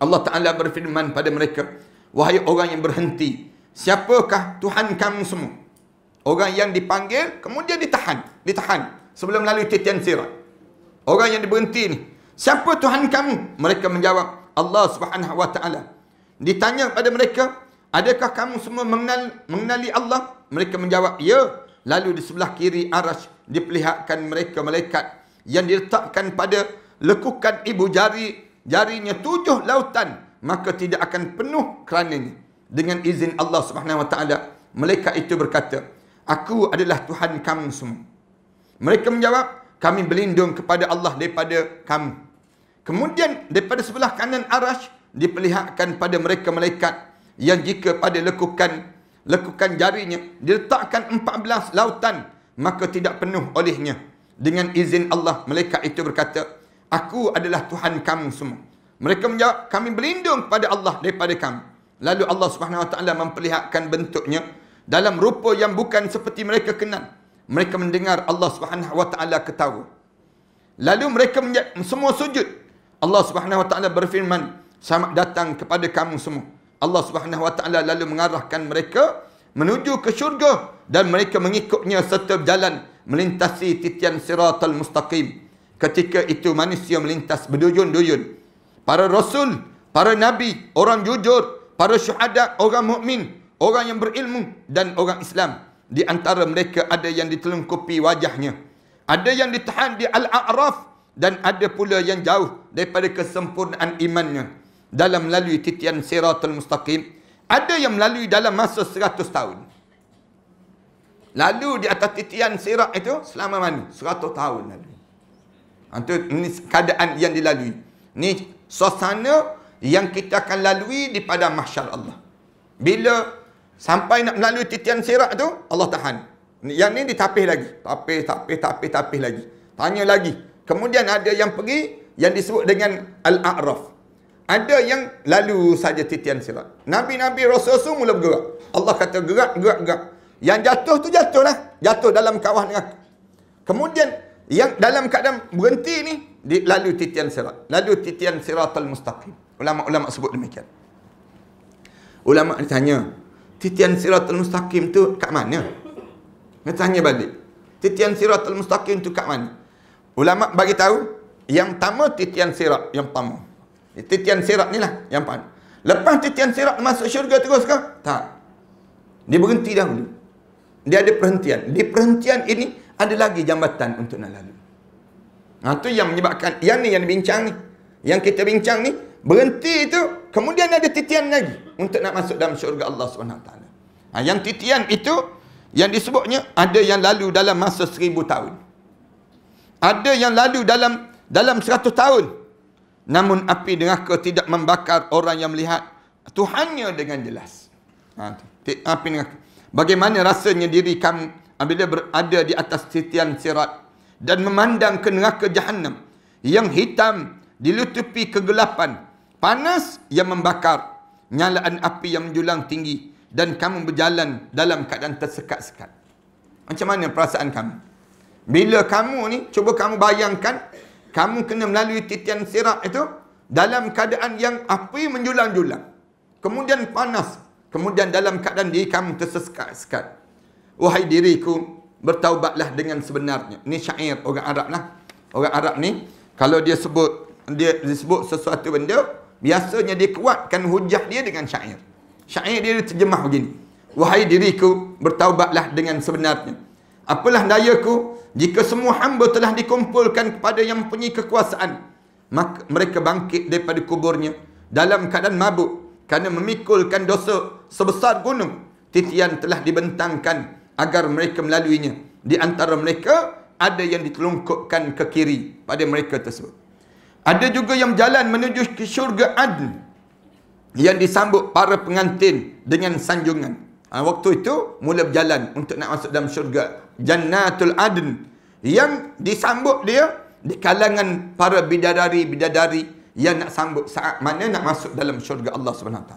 Speaker 1: Allah Taala berfirman pada mereka, wahai orang yang berhenti, siapakah Tuhan kamu semua? Orang yang dipanggil kemudian ditahan, ditahan sebelum melalui titian sirat. Orang yang diberhenti ni, Siapa Tuhan kamu? Mereka menjawab, Allah Subhanahu wa taala. Ditanya pada mereka, adakah kamu semua mengenali, mengenali Allah? Mereka menjawab, ya. Lalu di sebelah kiri arasy diperlihatkan mereka malaikat yang diletakkan pada lekukan ibu jari jarinya tujuh lautan maka tidak akan penuh kerana ini. dengan izin Allah Subhanahu wa taala malaikat itu berkata aku adalah tuhan kamu semua mereka menjawab kami berlindung kepada Allah daripada kamu Kemudian daripada sebelah kanan arash diperlihatkan pada mereka malaikat yang jika pada lekukan lekukan jarinya diletakkan 14 lautan maka tidak penuh olehnya. Dengan izin Allah malaikat itu berkata, "Aku adalah Tuhan kamu semua." Mereka menjawab, "Kami berlindung kepada Allah daripada kamu." Lalu Allah Subhanahu Wa Taala memperlihatkan bentuknya dalam rupa yang bukan seperti mereka kenal. Mereka mendengar Allah Subhanahu Wa Taala ketawa. Lalu mereka semua sujud Allah Subhanahu wa taala berfirman sama datang kepada kamu semua. Allah Subhanahu wa taala lalu mengarahkan mereka menuju ke syurga dan mereka mengikutnya serta berjalan melintasi titian siratal mustaqim. Ketika itu manusia melintas berduyun-duyun. Para rasul, para nabi, orang jujur, para syuhada, orang mukmin, orang yang berilmu dan orang Islam. Di antara mereka ada yang ditelungkupi wajahnya. Ada yang ditahan di Al-A'raf dan ada pula yang jauh daripada kesempurnaan imannya dalam melalui titian siratul mustaqim ada yang melalui dalam masa seratus tahun lalu di atas titian sirat itu selama mana seratus tahun lalu itu ha, ini keadaan yang dilalui ni suasana yang kita akan lalui di pada mahsyar Allah bila sampai nak melalui titian sirat itu Allah tahan yang ni ditapih lagi tapih tapih tapih tapih lagi tanya lagi Kemudian ada yang pergi yang disebut dengan Al-A'raf. Ada yang lalu saja titian silat. Nabi-Nabi Rasul itu mula bergerak. Allah kata gerak, gerak, gerak. Yang jatuh tu jatuhlah. Jatuh dalam kawah neraka. Kemudian yang dalam keadaan berhenti ni di lalu titian silat, Lalu titian silat al mustaqim. Ulama-ulama sebut demikian. Ulama ditanya, titian silat al mustaqim tu kat mana? Dia tanya balik. Titian siratul mustaqim tu kat mana? Ulama bagi tahu yang pertama titian sirat yang pertama. Titian sirat ni lah yang pertama. Lepas titian sirat masuk syurga terus ke? Tak. Dia berhenti dahulu. Dia ada perhentian. Di perhentian ini ada lagi jambatan untuk nak lalu. Nah, ha, tu yang menyebabkan yang ni yang bincang ni. Yang kita bincang ni berhenti itu kemudian ada titian lagi untuk nak masuk dalam syurga Allah SWT. Nah, ha, yang titian itu yang disebutnya ada yang lalu dalam masa seribu tahun. Ada yang lalu dalam dalam 100 tahun. Namun api neraka tidak membakar orang yang melihat Tuhannya dengan jelas. Ha, api neraka. Bagaimana rasanya diri kamu apabila berada di atas titian sirat dan memandang ke neraka jahanam yang hitam dilutupi kegelapan panas yang membakar nyalaan api yang menjulang tinggi dan kamu berjalan dalam keadaan tersekat-sekat macam mana perasaan kamu bila kamu ni, cuba kamu bayangkan, kamu kena melalui titian sirap itu dalam keadaan yang api menjulang-julang. Kemudian panas. Kemudian dalam keadaan diri kamu tersesat-sesat. Wahai diriku, bertaubatlah dengan sebenarnya. Ini syair orang Arab lah. Orang Arab ni, kalau dia sebut dia disebut sesuatu benda, biasanya dia kuatkan hujah dia dengan syair. Syair dia terjemah begini. Wahai diriku, bertaubatlah dengan sebenarnya. Apalah dayaku jika semua hamba telah dikumpulkan kepada yang punya kekuasaan. Maka mereka bangkit daripada kuburnya dalam keadaan mabuk kerana memikulkan dosa sebesar gunung. Titian telah dibentangkan agar mereka melaluinya. Di antara mereka ada yang ditelungkupkan ke kiri pada mereka tersebut. Ada juga yang jalan menuju ke syurga adn yang disambut para pengantin dengan sanjungan. Ha, waktu itu mula berjalan untuk nak masuk dalam syurga. Jannatul Adn. Yang disambut dia di kalangan para bidadari-bidadari yang nak sambut saat mana nak masuk dalam syurga Allah SWT.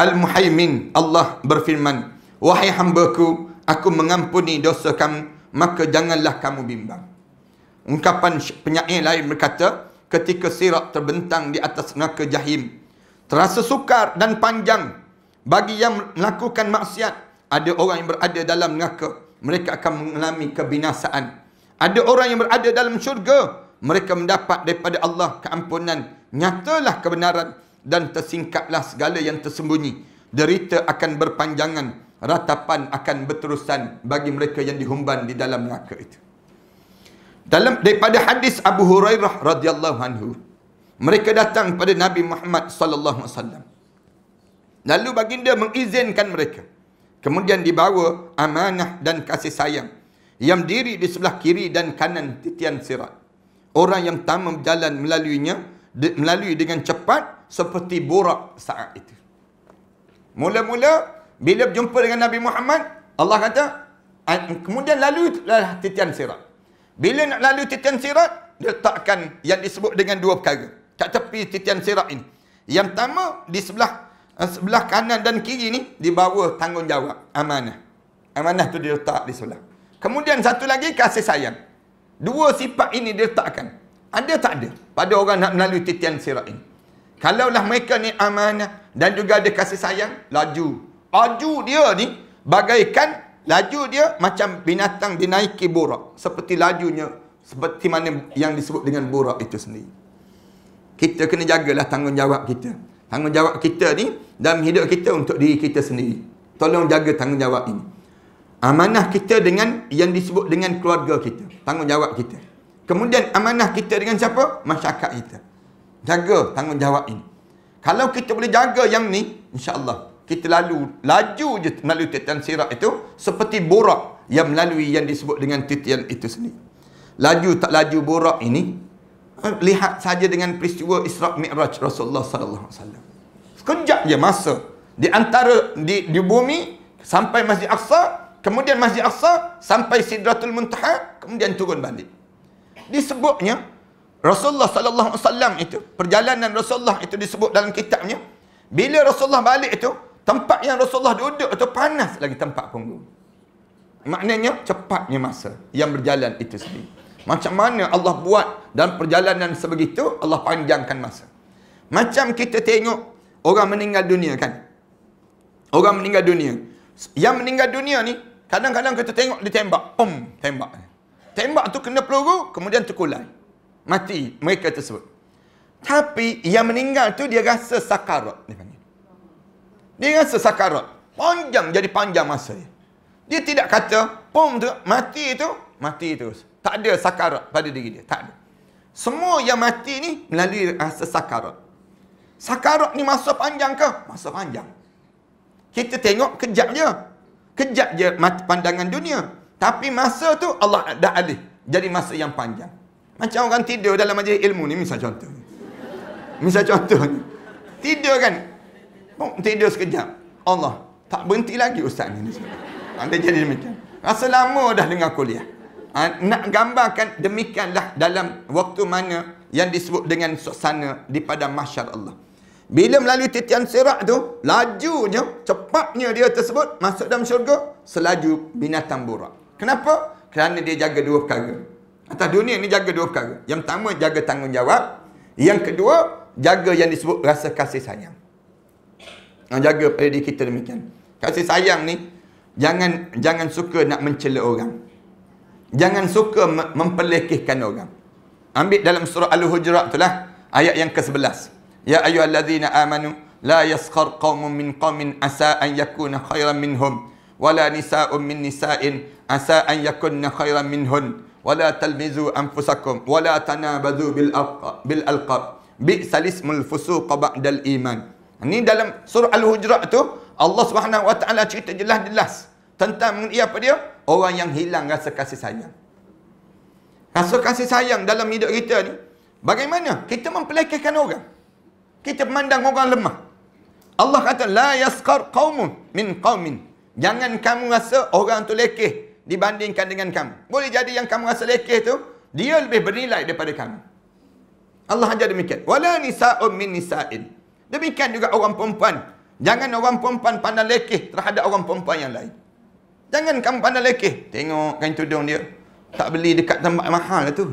Speaker 1: Al-Muhaymin. Allah berfirman. Wahai hamba ku aku mengampuni dosa kamu, maka janganlah kamu bimbang. Ungkapan penyair lain berkata, ketika sirap terbentang di atas neraka jahim, terasa sukar dan panjang bagi yang melakukan maksiat, ada orang yang berada dalam neraka, mereka akan mengalami kebinasaan. Ada orang yang berada dalam syurga, mereka mendapat daripada Allah keampunan. Nyatalah kebenaran dan tersingkaplah segala yang tersembunyi. Derita akan berpanjangan, ratapan akan berterusan bagi mereka yang dihumban di dalam neraka itu. Dalam daripada hadis Abu Hurairah radhiyallahu anhu, mereka datang kepada Nabi Muhammad sallallahu alaihi wasallam. Lalu baginda mengizinkan mereka. Kemudian dibawa amanah dan kasih sayang. Yang diri di sebelah kiri dan kanan titian sirat. Orang yang tamam jalan melaluinya. Melalui dengan cepat. Seperti borak saat itu. Mula-mula. Bila berjumpa dengan Nabi Muhammad. Allah kata. Ah, kemudian lalu lah titian sirat. Bila nak lalu titian sirat. Letakkan yang disebut dengan dua perkara. Tak tepi titian sirat ini. Yang pertama di sebelah sebelah kanan dan kiri ni di bawah tanggungjawab amanah. Amanah tu diletak di sebelah. Kemudian satu lagi kasih sayang. Dua sifat ini diletakkan. Ada tak ada pada orang nak melalui titian sirat ini. Kalaulah mereka ni amanah dan juga ada kasih sayang, laju. Laju dia ni bagaikan laju dia macam binatang dinaiki burak. Seperti lajunya, seperti mana yang disebut dengan burak itu sendiri. Kita kena jagalah tanggungjawab kita tanggungjawab kita ni dalam hidup kita untuk diri kita sendiri. Tolong jaga tanggungjawab ini. Amanah kita dengan yang disebut dengan keluarga kita. Tanggungjawab kita. Kemudian amanah kita dengan siapa? Masyarakat kita. Jaga tanggungjawab ini. Kalau kita boleh jaga yang ni, insyaAllah kita lalu laju je melalui titian sirat itu seperti borak yang melalui yang disebut dengan titian itu sendiri. Laju tak laju borak ini Eh, lihat saja dengan peristiwa Isra Mi'raj Rasulullah sallallahu alaihi wasallam. Sekejap je masa di antara di, di bumi sampai Masjid Aqsa, kemudian Masjid Aqsa sampai Sidratul Muntaha, kemudian turun balik. Disebutnya Rasulullah sallallahu alaihi wasallam itu perjalanan Rasulullah itu disebut dalam kitabnya. Bila Rasulullah balik itu tempat yang Rasulullah duduk itu panas lagi tempat punggung. Maknanya cepatnya masa yang berjalan itu sendiri. Macam mana Allah buat dan perjalanan sebegitu, Allah panjangkan masa. Macam kita tengok orang meninggal dunia kan? Orang meninggal dunia. Yang meninggal dunia ni, kadang-kadang kita tengok dia tembak. Om, tembak. Tembak tu kena peluru, kemudian terkulai. Mati mereka tersebut. Tapi yang meninggal tu dia rasa sakarat. Dia panggil. rasa sakarat. Panjang jadi panjang masa dia. Dia tidak kata, pom tu, mati tu, mati terus. Tak ada sakarat pada diri dia. Tak ada. Semua yang mati ni melalui rasa sakarat. Sakarat ni masa panjang ke? Masa panjang. Kita tengok kejap je. Kejap je pandangan dunia. Tapi masa tu Allah dah alih. Jadi masa yang panjang. Macam orang tidur dalam majlis ilmu ni. Misal contoh. Misal contoh. Tidur kan? Oh, tidur sekejap. Allah. Tak berhenti lagi ustaz ni. Dia jadi macam. Rasa lama dah dengar kuliah. Ha, nak gambarkan demikianlah dalam waktu mana yang disebut dengan suasana di pada mahsyar Allah. Bila melalui titian serak tu, lajunya, cepatnya dia tersebut masuk dalam syurga selaju binatang buruk. Kenapa? Kerana dia jaga dua perkara. Atas dunia ni jaga dua perkara. Yang pertama jaga tanggungjawab, yang kedua jaga yang disebut rasa kasih sayang. Yang ha, jaga pada kita demikian. Kasih sayang ni jangan jangan suka nak mencela orang. Jangan suka mempelekehkan orang. Ambil dalam surah Al-Hujurat tu lah ayat yang ke-11. Ya ayyuhallazina amanu la yaskhar qaumun min qaumin asa an yakuna khairan minhum wala nisa'un min nisa'in asa an yakunna khairan minhum, wala talmizu anfusakum wala tanabazu bil alqab bi salismul fusuq ba'dal iman. Ini dalam surah Al-Hujurat tu Allah Subhanahu wa taala cerita jelas-jelas tentang ia apa dia? orang yang hilang rasa kasih sayang. Rasa kasih sayang dalam hidup kita ni, bagaimana? Kita mempelekehkan orang. Kita memandang orang lemah. Allah kata, La yaskar qawmun min qawmin. Jangan kamu rasa orang tu lekeh dibandingkan dengan kamu. Boleh jadi yang kamu rasa lekeh tu, dia lebih bernilai daripada kamu. Allah ajar demikian. Wala nisa'un min nisa'in. Demikian juga orang perempuan. Jangan orang perempuan pandang lekeh terhadap orang perempuan yang lain. Jangan kamu pandai lekeh. Tengok kain tudung dia. Tak beli dekat tempat mahal lah tu.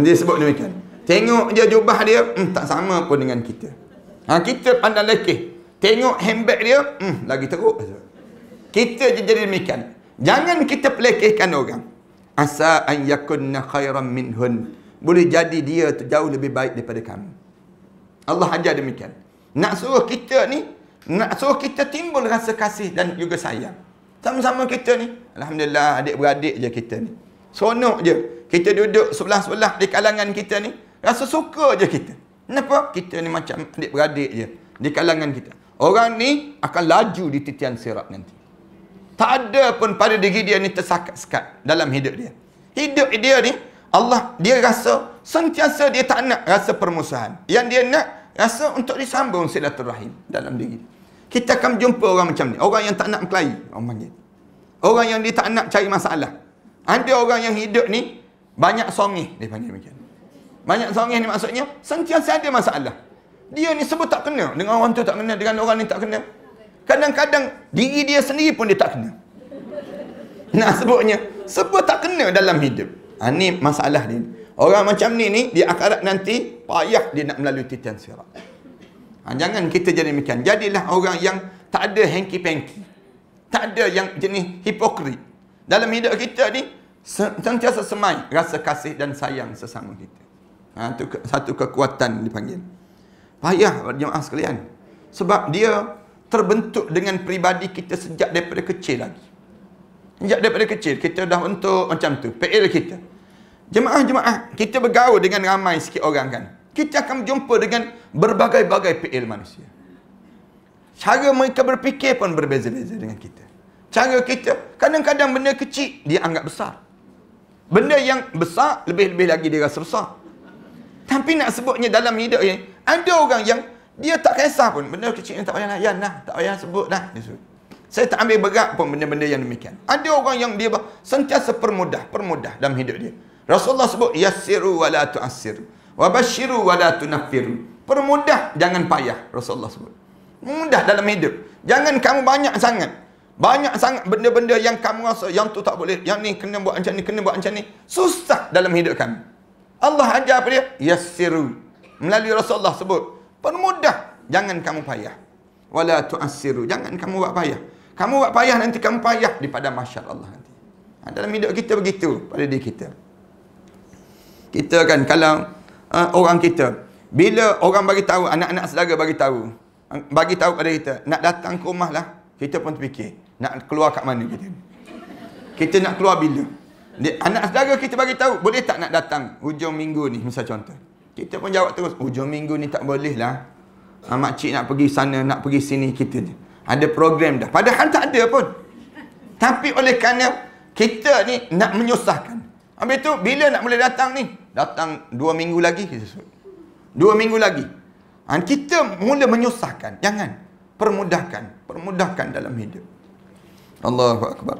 Speaker 1: Dia sebut demikian. Tengok dia jubah dia. Hmm, tak sama pun dengan kita. Ha, kita pandai lekeh. Tengok handbag dia. Hmm, lagi teruk. Kita je jadi demikian. Jangan kita pelekehkan orang. Asa an yakunna khairan minhun. Boleh jadi dia tu jauh lebih baik daripada kamu. Allah ajar demikian. Nak suruh kita ni, nak suruh kita timbul rasa kasih dan juga sayang. Sama-sama kita ni. Alhamdulillah adik-beradik je kita ni. Seronok je. Kita duduk sebelah-sebelah di kalangan kita ni. Rasa suka je kita. Kenapa? Kita ni macam adik-beradik je. Di kalangan kita. Orang ni akan laju di titian sirat nanti. Tak ada pun pada diri dia ni tersakat-sakat dalam hidup dia. Hidup dia ni, Allah dia rasa sentiasa dia tak nak rasa permusuhan. Yang dia nak rasa untuk disambung silaturahim dalam diri kita akan jumpa orang macam ni. Orang yang tak nak berkelahi. Orang panggil. Orang yang dia tak nak cari masalah. Ada orang yang hidup ni, banyak songih. Dia panggil macam ni. Banyak songih ni maksudnya, sentiasa ada masalah. Dia ni sebut tak kena. Dengan orang tu tak kena. Dengan orang ni tak kena. Kadang-kadang, diri dia sendiri pun dia tak kena. Nak sebutnya, sebut tak kena dalam hidup. Ha, ni masalah ni. Orang macam ni ni, dia akarat nanti, payah dia nak melalui titian sirat. Ha, jangan kita jadi macam. Jadilah orang yang tak ada hengki-pengki. Tak ada yang jenis hipokri. Dalam hidup kita ni, sentiasa semai rasa kasih dan sayang sesama kita. Ha, itu ke, satu kekuatan dipanggil. Payah jemaah sekalian. Sebab dia terbentuk dengan pribadi kita sejak daripada kecil lagi. Sejak daripada kecil, kita dah bentuk macam tu. PL kita. Jemaah-jemaah, kita bergaul dengan ramai sikit orang kan kita akan berjumpa dengan berbagai-bagai PL manusia. Cara mereka berfikir pun berbeza-beza dengan kita. Cara kita, kadang-kadang benda kecil dia anggap besar. Benda yang besar, lebih-lebih lagi dia rasa besar. Tapi nak sebutnya dalam hidup ini, ada orang yang dia tak kisah pun. Benda kecil ni tak payah layan lah. Tak payah sebut lah. Saya tak ambil berat pun benda-benda yang demikian. Ada orang yang dia sentiasa permudah, permudah dalam hidup dia. Rasulullah sebut, Yassiru wa la tu'assiru. Wabashiru wala tunafiru. Permudah jangan payah Rasulullah sebut. Mudah dalam hidup. Jangan kamu banyak sangat. Banyak sangat benda-benda yang kamu rasa yang tu tak boleh. Yang ni kena buat macam ni, kena buat macam ni. Susah dalam hidup kamu. Allah ajar apa dia? Yassiru. Melalui Rasulullah sebut. Permudah jangan kamu payah. Wala tuassiru. Jangan kamu buat payah. Kamu buat payah nanti kamu payah di padang mahsyar Allah nanti. Ha, dalam hidup kita begitu pada diri kita. Kita kan kalau uh, orang kita. Bila orang bagi tahu, anak-anak saudara bagi tahu, bagi tahu pada kita, nak datang ke rumah lah, kita pun terfikir, nak keluar kat mana kita? Kita nak keluar bila? Anak saudara kita bagi tahu, boleh tak nak datang hujung minggu ni, misal contoh. Kita pun jawab terus, hujung minggu ni tak boleh lah. Ha, cik nak pergi sana, nak pergi sini, kita je. Ada program dah. Padahal tak ada pun. Tapi oleh kerana kita ni nak menyusahkan. Habis tu, bila nak boleh datang ni? Datang dua minggu lagi kita sujud. Dua minggu lagi. Dan ha, kita mula menyusahkan. Jangan. Permudahkan. Permudahkan dalam hidup. Allahu Akbar.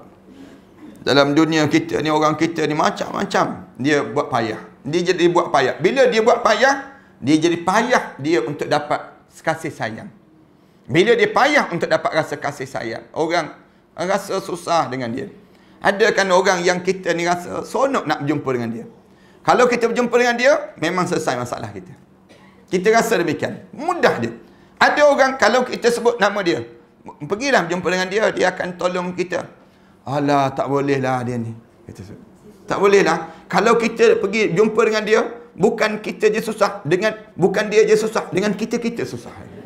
Speaker 1: Dalam dunia kita ni, orang kita ni macam-macam. Dia buat payah. Dia jadi buat payah. Bila dia buat payah, dia jadi payah dia untuk dapat kasih sayang. Bila dia payah untuk dapat rasa kasih sayang. Orang rasa susah dengan dia. Adakan orang yang kita ni rasa sonok nak jumpa dengan dia. Kalau kita berjumpa dengan dia, memang selesai masalah kita. Kita rasa demikian. Mudah dia. Ada orang kalau kita sebut nama dia, pergilah berjumpa dengan dia, dia akan tolong kita. Alah, tak bolehlah dia ni. Kita sebut. Tak bolehlah. Kalau kita pergi jumpa dengan dia, bukan kita je susah, dengan bukan dia je susah, dengan kita-kita susah.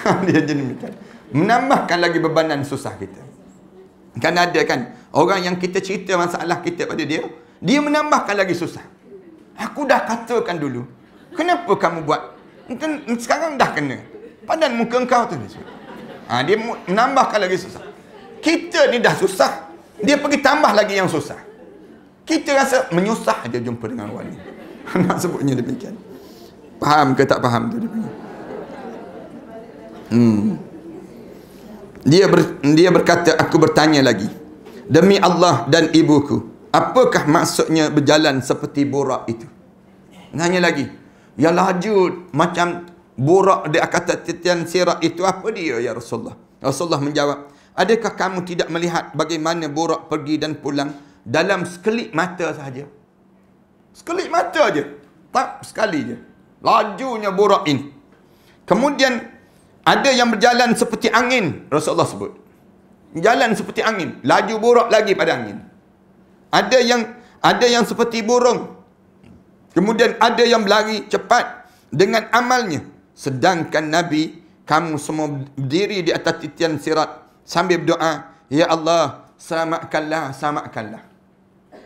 Speaker 1: Ha, dia jadi macam, Menambahkan lagi bebanan susah kita. Kan ada kan, orang yang kita cerita masalah kita pada dia, dia menambahkan lagi susah. Aku dah katakan dulu. Kenapa kamu buat? Mungkin sekarang dah kena. Padan muka engkau tu. Ha, dia menambahkan lagi susah. Kita ni dah susah. Dia pergi tambah lagi yang susah. Kita rasa menyusah dia jumpa dengan wali. Nak sebutnya demikian. Faham ke tak faham tu dia punya. Hmm. Dia ber, dia berkata aku bertanya lagi. Demi Allah dan ibuku. Apakah maksudnya berjalan seperti borak itu? Nanya lagi. Ya laju macam borak di atas titian sirat itu apa dia ya Rasulullah? Rasulullah menjawab. Adakah kamu tidak melihat bagaimana borak pergi dan pulang dalam sekelip mata sahaja? Sekelip mata saja. Tak sekali saja. Lajunya borak ini. Kemudian ada yang berjalan seperti angin Rasulullah sebut. Jalan seperti angin. Laju borak lagi pada angin ada yang ada yang seperti burung kemudian ada yang berlari cepat dengan amalnya sedangkan nabi kamu semua berdiri di atas titian sirat sambil berdoa ya Allah selamatkanlah selamatkanlah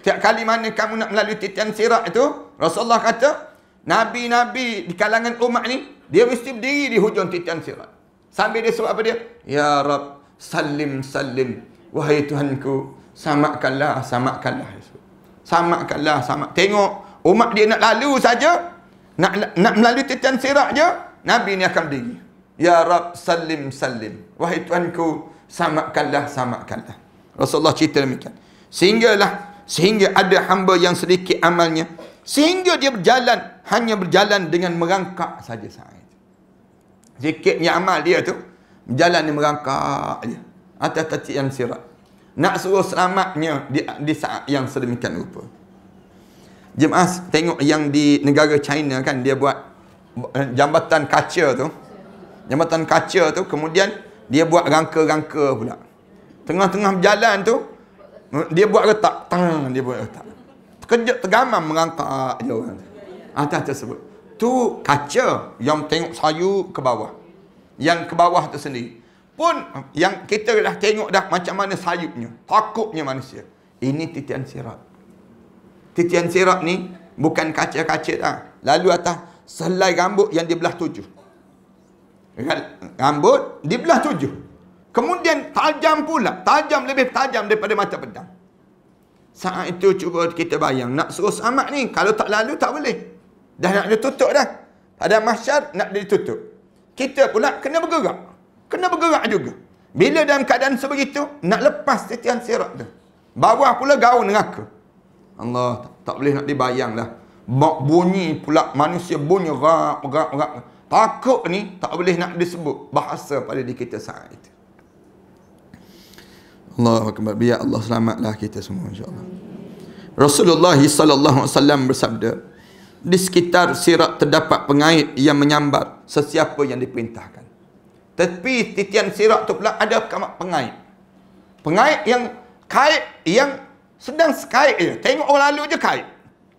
Speaker 1: tiap kali mana kamu nak melalui titian sirat itu Rasulullah kata nabi-nabi di kalangan umat ni dia mesti berdiri di hujung titian sirat sambil dia sebut apa dia ya rab salim salim wahai tuhanku samakkanlah samakkanlah samakkanlah samak tengok umat dia nak lalu saja nak nak melalui titian sirat je nabi ni akan berdiri ya rab salim salim wahai tuanku samakkanlah samakkanlah rasulullah cerita demikian sehinggalah sehingga ada hamba yang sedikit amalnya sehingga dia berjalan hanya berjalan dengan merangkak saja sahaja sedikitnya amal dia tu berjalan ni merangkak je atas titian sirat nak suruh selamatnya di, di saat yang sedemikian rupa. Jemaah tengok yang di negara China kan dia buat eh, jambatan kaca tu. Jambatan kaca tu kemudian dia buat rangka-rangka pula. Tengah-tengah berjalan tu dia buat retak, tang dia buat retak. Terkejut tergamam merangkak je orang. Atas tersebut. Tu kaca yang tengok sayu ke bawah. Yang ke bawah tu sendiri pun yang kita dah tengok dah macam mana sayupnya takutnya manusia ini titian sirap titian sirap ni bukan kaca-kaca dah lalu atas selai rambut yang di belah tujuh rambut kan? belah tujuh kemudian tajam pula tajam lebih tajam daripada mata pedang saat itu cuba kita bayang nak suruh samak ni kalau tak lalu tak boleh dah nak ditutup dah pada masyarakat nak ditutup kita pula kena bergerak kena bergerak juga. Bila dalam keadaan sebegitu, nak lepas titian sirat tu. Bawah pula gaun neraka. Allah, tak, tak boleh nak dibayang lah. Bunyi pula, manusia bunyi rap, rap, rap. Takut ni, tak boleh nak disebut bahasa pada diri kita saat itu. Allahu Biar Allah selamatlah kita semua insyaAllah. Rasulullah SAW bersabda, di sekitar sirat terdapat pengait yang menyambar sesiapa yang diperintahkan. Tetapi titian sirat tu pula ada kamar pengait. Pengait yang kait yang sedang sekait je. Tengok orang lalu je kait.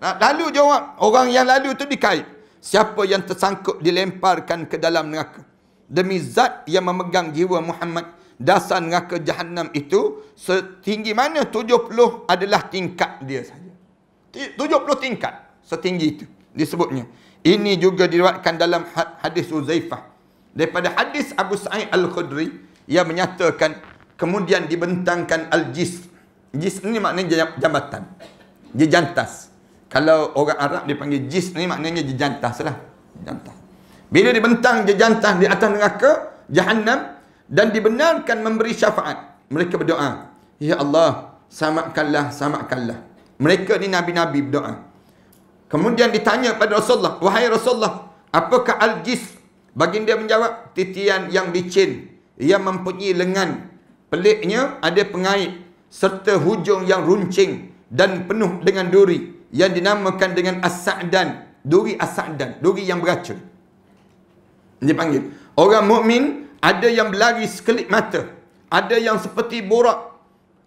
Speaker 1: Lalu je orang, orang yang lalu tu dikait. Siapa yang tersangkut dilemparkan ke dalam neraka. Demi zat yang memegang jiwa Muhammad. Dasar neraka jahannam itu setinggi mana 70 adalah tingkat dia saja. 70 tingkat setinggi itu disebutnya. Ini juga diriwayatkan dalam hadis Uzaifah daripada hadis Abu Sa'id Al-Khudri yang menyatakan kemudian dibentangkan al-jis. Jis ni maknanya jambatan. Dia jantas. Kalau orang Arab dipanggil jis ni maknanya dia jantas lah. Jantas. Bila dibentang dia jantas di atas neraka, jahannam dan dibenarkan memberi syafaat. Mereka berdoa. Ya Allah, samakanlah, samakanlah. Mereka ni nabi-nabi berdoa. Kemudian ditanya pada Rasulullah, wahai Rasulullah, apakah al-jis Baginda menjawab, titian yang dicin ia mempunyai lengan. Peliknya ada pengait serta hujung yang runcing dan penuh dengan duri yang dinamakan dengan as-sa'dan. Duri as-sa'dan, duri yang beracun. Ini panggil. Orang mukmin ada yang berlari sekelip mata. Ada yang seperti borak.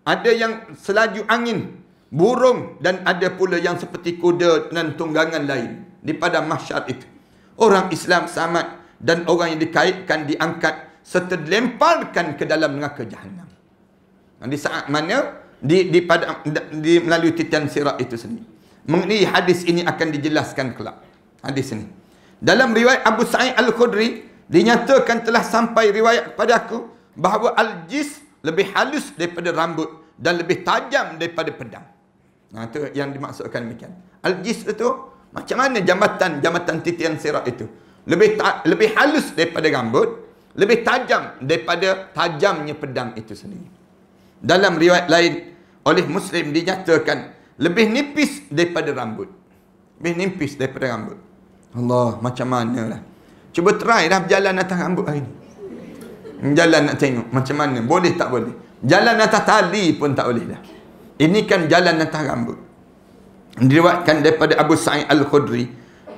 Speaker 1: Ada yang selaju angin. Burung dan ada pula yang seperti kuda dan tunggangan lain. Di padang mahsyar itu. Orang Islam selamat dan orang yang dikaitkan diangkat serta dilemparkan ke dalam neraka jahanam. Di saat mana di, di, pada, di melalui titian sirat itu sendiri. Mengenai hadis ini akan dijelaskan kelak. Hadis ini. Dalam riwayat Abu Sa'id Al-Khudri dinyatakan telah sampai riwayat kepada aku bahawa al-jis lebih halus daripada rambut dan lebih tajam daripada pedang. Nah itu yang dimaksudkan demikian. Al-jis itu macam mana jambatan jambatan titian sirat itu? lebih ta- lebih halus daripada rambut, lebih tajam daripada tajamnya pedang itu sendiri. Dalam riwayat lain oleh Muslim dinyatakan lebih nipis daripada rambut. Lebih nipis daripada rambut. Allah macam mana lah. Cuba try dah berjalan atas rambut hari ni. Jalan nak tengok macam mana. Boleh tak boleh. Jalan atas tali pun tak boleh dah. Ini kan jalan atas rambut. Diriwatkan daripada Abu Sa'id Al-Khudri.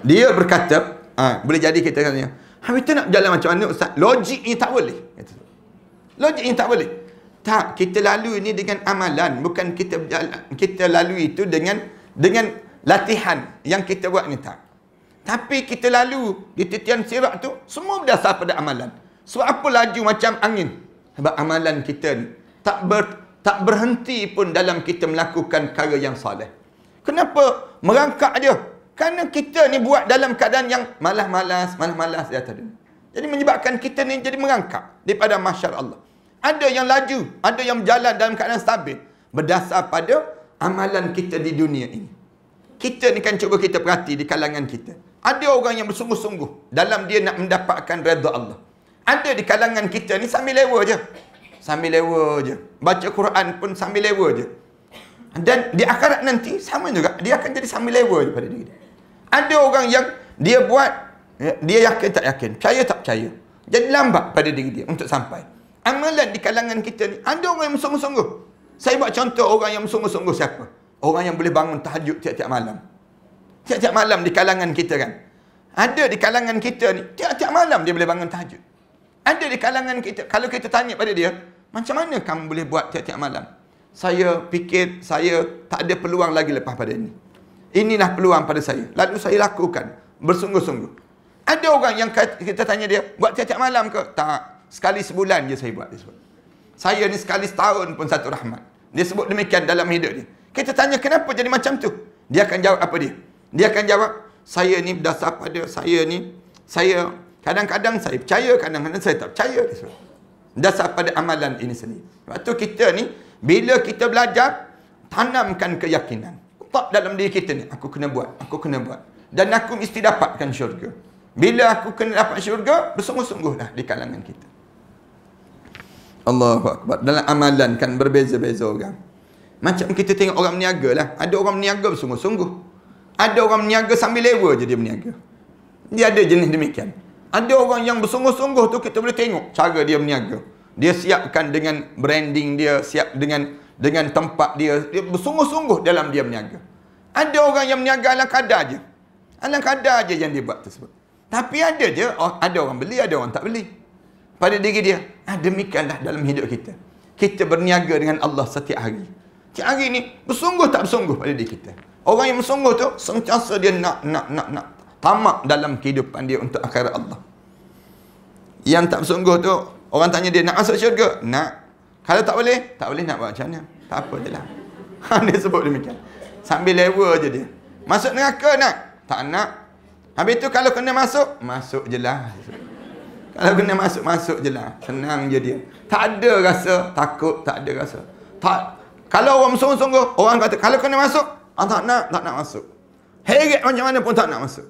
Speaker 1: Dia berkata, Ha, boleh jadi kita katanya, Ha, kita nak jalan macam mana Ustaz? Logiknya tak boleh. Logik Logiknya tak boleh. Tak, kita lalui ni dengan amalan. Bukan kita jalan, kita lalui itu dengan dengan latihan yang kita buat ni tak. Tapi kita lalu di titian sirat tu, semua berdasar pada amalan. Sebab apa laju macam angin? Sebab amalan kita tak ber, tak berhenti pun dalam kita melakukan perkara yang soleh. Kenapa merangkak dia? Kerana kita ni buat dalam keadaan yang malas-malas, malas-malas di tadi. Jadi menyebabkan kita ni jadi merangkak daripada masyarakat Allah. Ada yang laju, ada yang berjalan dalam keadaan stabil. Berdasar pada amalan kita di dunia ini. Kita ni kan cuba kita perhati di kalangan kita. Ada orang yang bersungguh-sungguh dalam dia nak mendapatkan redha Allah. Ada di kalangan kita ni sambil lewa je. Sambil lewa je. Baca Quran pun sambil lewa je. Dan di akhirat nanti sama juga. Dia akan jadi sambil lewa je pada diri dia. Ada orang yang dia buat, ya, dia yakin tak yakin, percaya tak percaya. Jadi lambat pada diri dia untuk sampai. Amalan di kalangan kita ni, ada orang yang bersungguh-sungguh. Saya buat contoh orang yang bersungguh-sungguh siapa? Orang yang boleh bangun tahajud tiap-tiap malam. Tiap-tiap malam di kalangan kita kan. Ada di kalangan kita ni, tiap-tiap malam dia boleh bangun tahajud. Ada di kalangan kita, kalau kita tanya pada dia, macam mana kamu boleh buat tiap-tiap malam? Saya fikir saya tak ada peluang lagi lepas pada ini inilah peluang pada saya. Lalu saya lakukan bersungguh-sungguh. Ada orang yang kita tanya dia, buat tiap-tiap malam ke? Tak. Sekali sebulan je saya buat. Dia sebut. Saya ni sekali setahun pun satu rahmat. Dia sebut demikian dalam hidup dia. Kita tanya kenapa jadi macam tu? Dia akan jawab apa dia? Dia akan jawab, saya ni berdasar pada saya ni, saya kadang-kadang saya percaya, kadang-kadang saya tak percaya. Dia sebut. Dasar pada amalan ini sendiri. Waktu kita ni, bila kita belajar, tanamkan keyakinan tak dalam diri kita ni aku kena buat aku kena buat dan aku mesti dapatkan syurga bila aku kena dapat syurga bersungguh-sungguhlah di kalangan kita Allahu akbar dalam amalan kan berbeza-beza orang macam kita tengok orang berniaga lah ada orang berniaga bersungguh-sungguh ada orang berniaga sambil lewa je dia berniaga dia ada jenis demikian ada orang yang bersungguh-sungguh tu kita boleh tengok cara dia berniaga dia siapkan dengan branding dia siap dengan dengan tempat dia dia bersungguh-sungguh dalam dia meniaga. Ada orang yang meniaga, ala kadar je. Ala kadar je yang dia buat tersebut. Tapi ada je oh, ada orang beli, ada orang tak beli. Pada diri dia, ah, demikianlah dalam hidup kita. Kita berniaga dengan Allah setiap hari. Setiap hari ni bersungguh tak bersungguh pada diri kita. Orang yang bersungguh tu sentiasa dia nak nak nak nak tamak dalam kehidupan dia untuk akhirat Allah. Yang tak bersungguh tu orang tanya dia nak masuk syurga? Nak. Kalau tak boleh, tak boleh nak buat macam mana? Tak apa je lah. Ha, dia sebut demikian. Sambil lewa je dia. Masuk neraka nak? Tak nak. Habis tu kalau kena masuk, masuk je lah. Kalau kena masuk, masuk je lah. Senang je dia. Tak ada rasa takut, tak ada rasa. Tak. Kalau orang sungguh-sungguh, orang kata, kalau kena masuk, ah, tak nak, tak nak masuk. Heret macam mana pun tak nak masuk.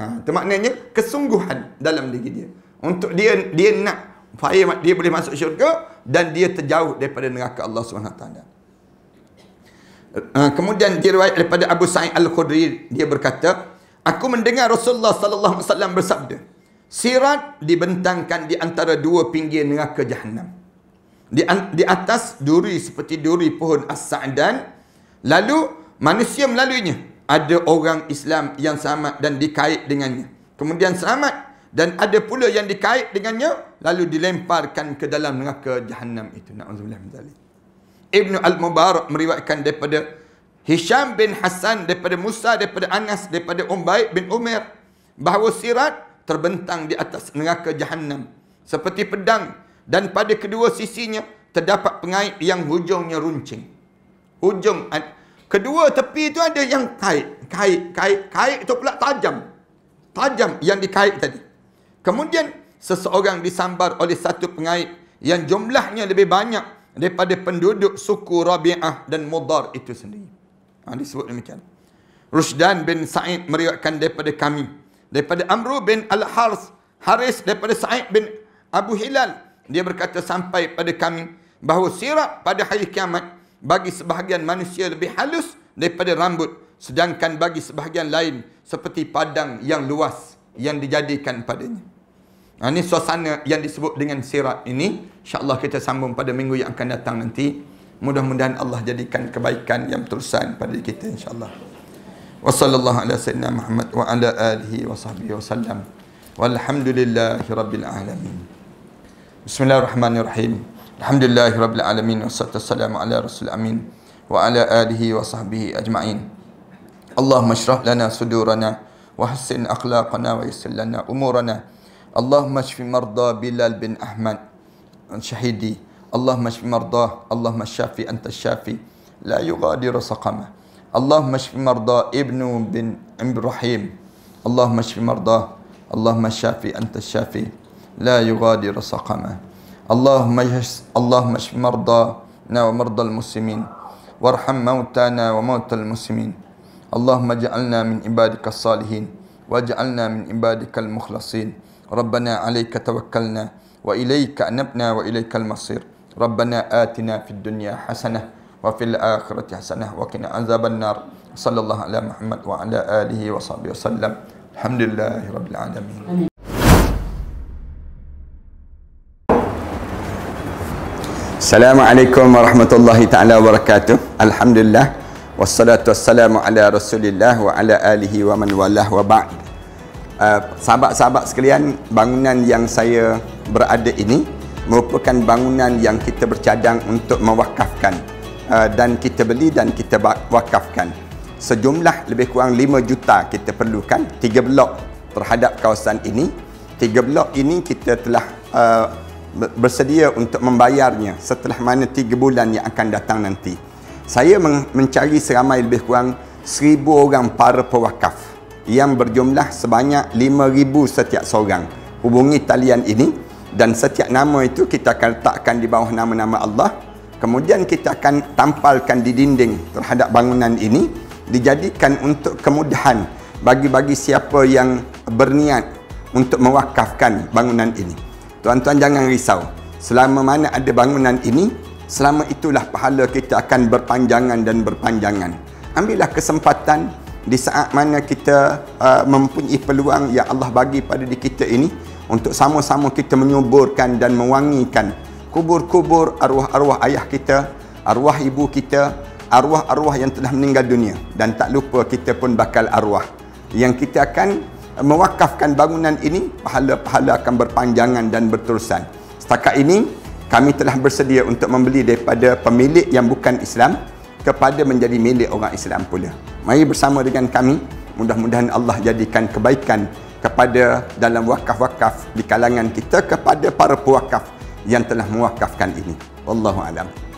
Speaker 1: Ha, itu maknanya kesungguhan dalam diri dia. Untuk dia dia nak Fahir, dia boleh masuk syurga dan dia terjauh daripada neraka Allah SWT. Uh, kemudian diriwayat daripada Abu Sa'id Al-Khudri dia berkata, Aku mendengar Rasulullah sallallahu alaihi wasallam bersabda, sirat dibentangkan di antara dua pinggir neraka Jahannam, Di, di atas duri seperti duri pohon as-sa'dan, lalu manusia melaluinya. Ada orang Islam yang selamat dan dikait dengannya. Kemudian selamat dan ada pula yang dikait dengannya lalu dilemparkan ke dalam neraka jahanam itu naudzubillah min zalik ibnu al mubarak meriwayatkan daripada Hisham bin Hasan daripada Musa daripada Anas daripada Umbaid bin Umar bahawa sirat terbentang di atas neraka jahanam seperti pedang dan pada kedua sisinya terdapat pengait yang hujungnya runcing hujung kedua tepi itu ada yang kait kait kait kait itu pula tajam tajam yang dikait tadi Kemudian seseorang disambar oleh satu pengait yang jumlahnya lebih banyak daripada penduduk suku Rabi'ah dan Mudar itu sendiri. Ha, disebut demikian. Rusdan bin Sa'id meriwayatkan daripada kami. Daripada Amru bin Al-Hars. Haris daripada Sa'id bin Abu Hilal. Dia berkata sampai pada kami bahawa sirap pada hari kiamat bagi sebahagian manusia lebih halus daripada rambut. Sedangkan bagi sebahagian lain seperti padang yang luas yang dijadikan padanya. Ha, ini suasana yang disebut dengan sirat ini. InsyaAllah kita sambung pada minggu yang akan datang nanti. Mudah-mudahan Allah jadikan kebaikan yang terusan pada kita insyaAllah. Wa sallallahu ala sayyidina Muhammad wa ala alihi wa sahbihi wa sallam. Walhamdulillahi rabbil alamin. Bismillahirrahmanirrahim. Alhamdulillahi rabbil alamin. Wassalatu wassalamu ala rasul amin. Wa ala alihi wa sahbihi ajma'in. Allahumma syrah lana sudurana. Wa hassin akhlaqana wa yassil lana umurana. Allahumma shfi marda Bilal bin Ahmad syahidi Allahumma shfi marda Allahumma shafi anta shafi la yugadiru saqama Allahumma shfi marda Ibnu bin Ibrahim Allahumma shfi marda Allahumma shafi anta shafi la yugadiru saqama Allahumma yas Allahumma shfi marda na wa marda al-muslimin warham mautana wa mauta al-muslimin Allahumma ja'alna min ibadika salihin waj'alna min ibadika al-mukhlasin ربنا عليك توكلنا وإليك أنبنا وإليك المصير ربنا آتنا في الدنيا حسنة وفي الآخرة حسنة وقنا عذاب النار صلى الله على محمد وعلى آله وصحبه وسلم الحمد لله رب العالمين السلام عليكم ورحمة الله تعالى وبركاته الحمد لله والصلاة والسلام على رسول الله وعلى آله ومن والاه وبعد Ah, sahabat-sahabat sekalian, bangunan yang saya berada ini merupakan bangunan yang kita bercadang untuk mewakafkan uh, dan kita beli dan kita wakafkan. Sejumlah lebih kurang 5 juta kita perlukan, 3 blok terhadap kawasan ini. 3 blok ini kita telah uh, bersedia untuk membayarnya setelah mana 3 bulan yang akan datang nanti. Saya mencari seramai lebih kurang 1000 orang para pewakaf yang berjumlah sebanyak 5,000 setiap seorang. Hubungi talian ini dan setiap nama itu kita akan letakkan di bawah nama-nama Allah. Kemudian kita akan tampalkan di dinding terhadap bangunan ini. Dijadikan untuk kemudahan bagi-bagi siapa yang berniat untuk mewakafkan bangunan ini. Tuan-tuan jangan risau. Selama mana ada bangunan ini, selama itulah pahala kita akan berpanjangan dan berpanjangan. Ambillah kesempatan di saat mana kita uh, mempunyai peluang yang Allah bagi pada diri kita ini untuk sama-sama kita menyuburkan dan mewangikan kubur-kubur arwah-arwah ayah kita, arwah ibu kita, arwah-arwah yang telah meninggal dunia dan tak lupa kita pun bakal arwah yang kita akan mewakafkan bangunan ini pahala-pahala akan berpanjangan dan berterusan. Setakat ini kami telah bersedia untuk membeli daripada pemilik yang bukan Islam kepada menjadi milik orang Islam pula. Mari bersama dengan kami, mudah-mudahan Allah jadikan kebaikan kepada dalam wakaf-wakaf di kalangan kita kepada para pewakaf yang telah mewakafkan ini. Wallahu a'lam.